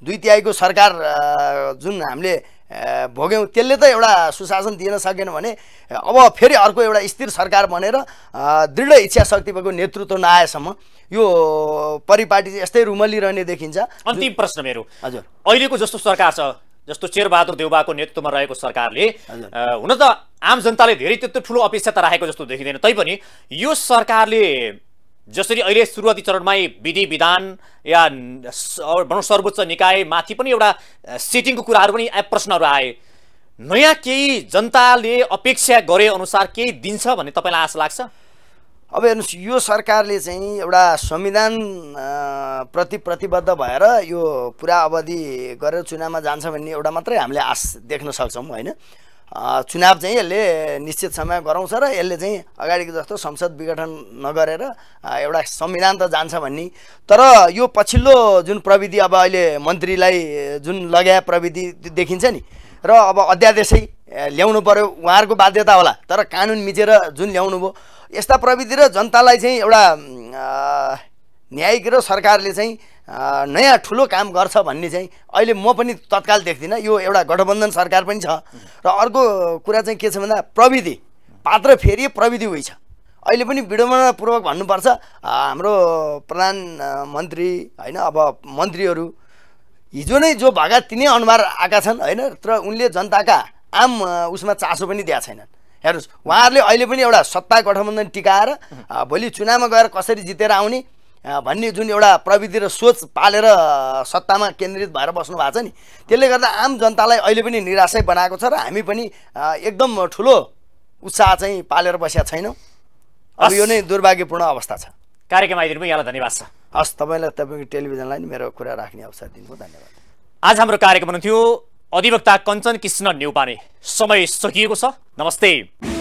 दुई तिहाईको सरकार जुन हामीले भोग्यौँ त्यसले त एउटा सुशासन दिन सकेन भने अब फेरि अर्को एउटा स्थिर सरकार बनेर दृढ इच्छा शक्ति भएको नेतृत्व नआएसम्म यो परिपाटी यस्तै रहने देखिन्छ अन्तिम प्रश्न मेरो हजुर अहिलेको जस्तो सरकार छ जस्तो शेरबहादुर देउबाको नेतृत्वमा रहेको सरकारले हुन त आम जनताले धेरै त्यत्रो ठुलो अपेक्षा त राखेको जस्तो देखिँदैन तैपनि यो सरकारले जसरी अहिले सुरुवाती चरणमै विधि विधान या भनौँ सर्वोच्च निकायमाथि पनि एउटा सिटिङको कुराहरू पनि प्रश्नहरू आए नयाँ केही जनताले अपेक्षा गरे अनुसार केही दिन्छ भन्ने तपाईँलाई आशा लाग्छ अब हेर्नुहोस् यो सरकारले चाहिँ एउटा संविधान प्रति प्रतिबद्ध भएर यो पुरा अवधि गरेर चुनावमा जान्छ भन्ने एउटा मात्रै हामीले आश देख्न सक्छौँ होइन चुनाव चाहिँ यसले निश्चित समय गराउँछ र यसले चाहिँ अगाडिको जस्तो संसद विघटन नगरेर एउटा संविधान त जान्छ भन्ने तर यो पछिल्लो जुन प्रविधि अब अहिले मन्त्रीलाई जुन लगाए प्रविधि देखिन्छ नि र अब अध्यादेशै ल्याउनु पऱ्यो उहाँहरूको बाध्यता होला तर कानुन मिचेर जुन ल्याउनु भयो यस्ता प्रविधि र जनतालाई चाहिँ एउटा न्यायिक र सरकारले चाहिँ नयाँ ठुलो काम गर्छ भन्ने चाहिँ अहिले म पनि तत्काल देख्दिनँ यो एउटा गठबन्धन सरकार पनि छ र अर्को कुरा चाहिँ के छ भन्दा प्रविधि पात्र फेरि प्रविधि हुन्छ छ अहिले पनि विडम्बनापूर्वक भन्नुपर्छ हाम्रो प्रधानमन्त्री होइन अब मन्त्रीहरू हिजो नै जो भएका तिनै अनुहार आएका छन् होइन तर उनले जनताका आम उसमा चासो पनि दिएका छैनन् हेर्नुहोस् उहाँहरूले अहिले पनि एउटा सत्ता गठबन्धन टिकाएर भोलि चुनावमा गएर कसरी जितेर आउने भन्ने जुन एउटा प्रविधि र सोच पालेर सत्तामा केन्द्रित भएर बस्नु भएको छ नि त्यसले गर्दा आम जनतालाई अहिले पनि निराशै बनाएको छ र हामी पनि एकदम ठुलो उत्साह चाहिँ पालेर बसेका छैनौँ अब यो नै दुर्भाग्यपूर्ण अवस्था छ कार्यक्रम आइदिनु यहाँलाई धन्यवाद छ हस् तपाईँलाई तपाईँको टेलिभिजनलाई नि मेरो कुरा राख्ने अवसर दिनुभयो धन्यवाद आज हाम्रो कार्यक्रम थियो अधिवक्ता कञ्चन कृष्ण न्युपाने समय सकिएको छ नमस्ते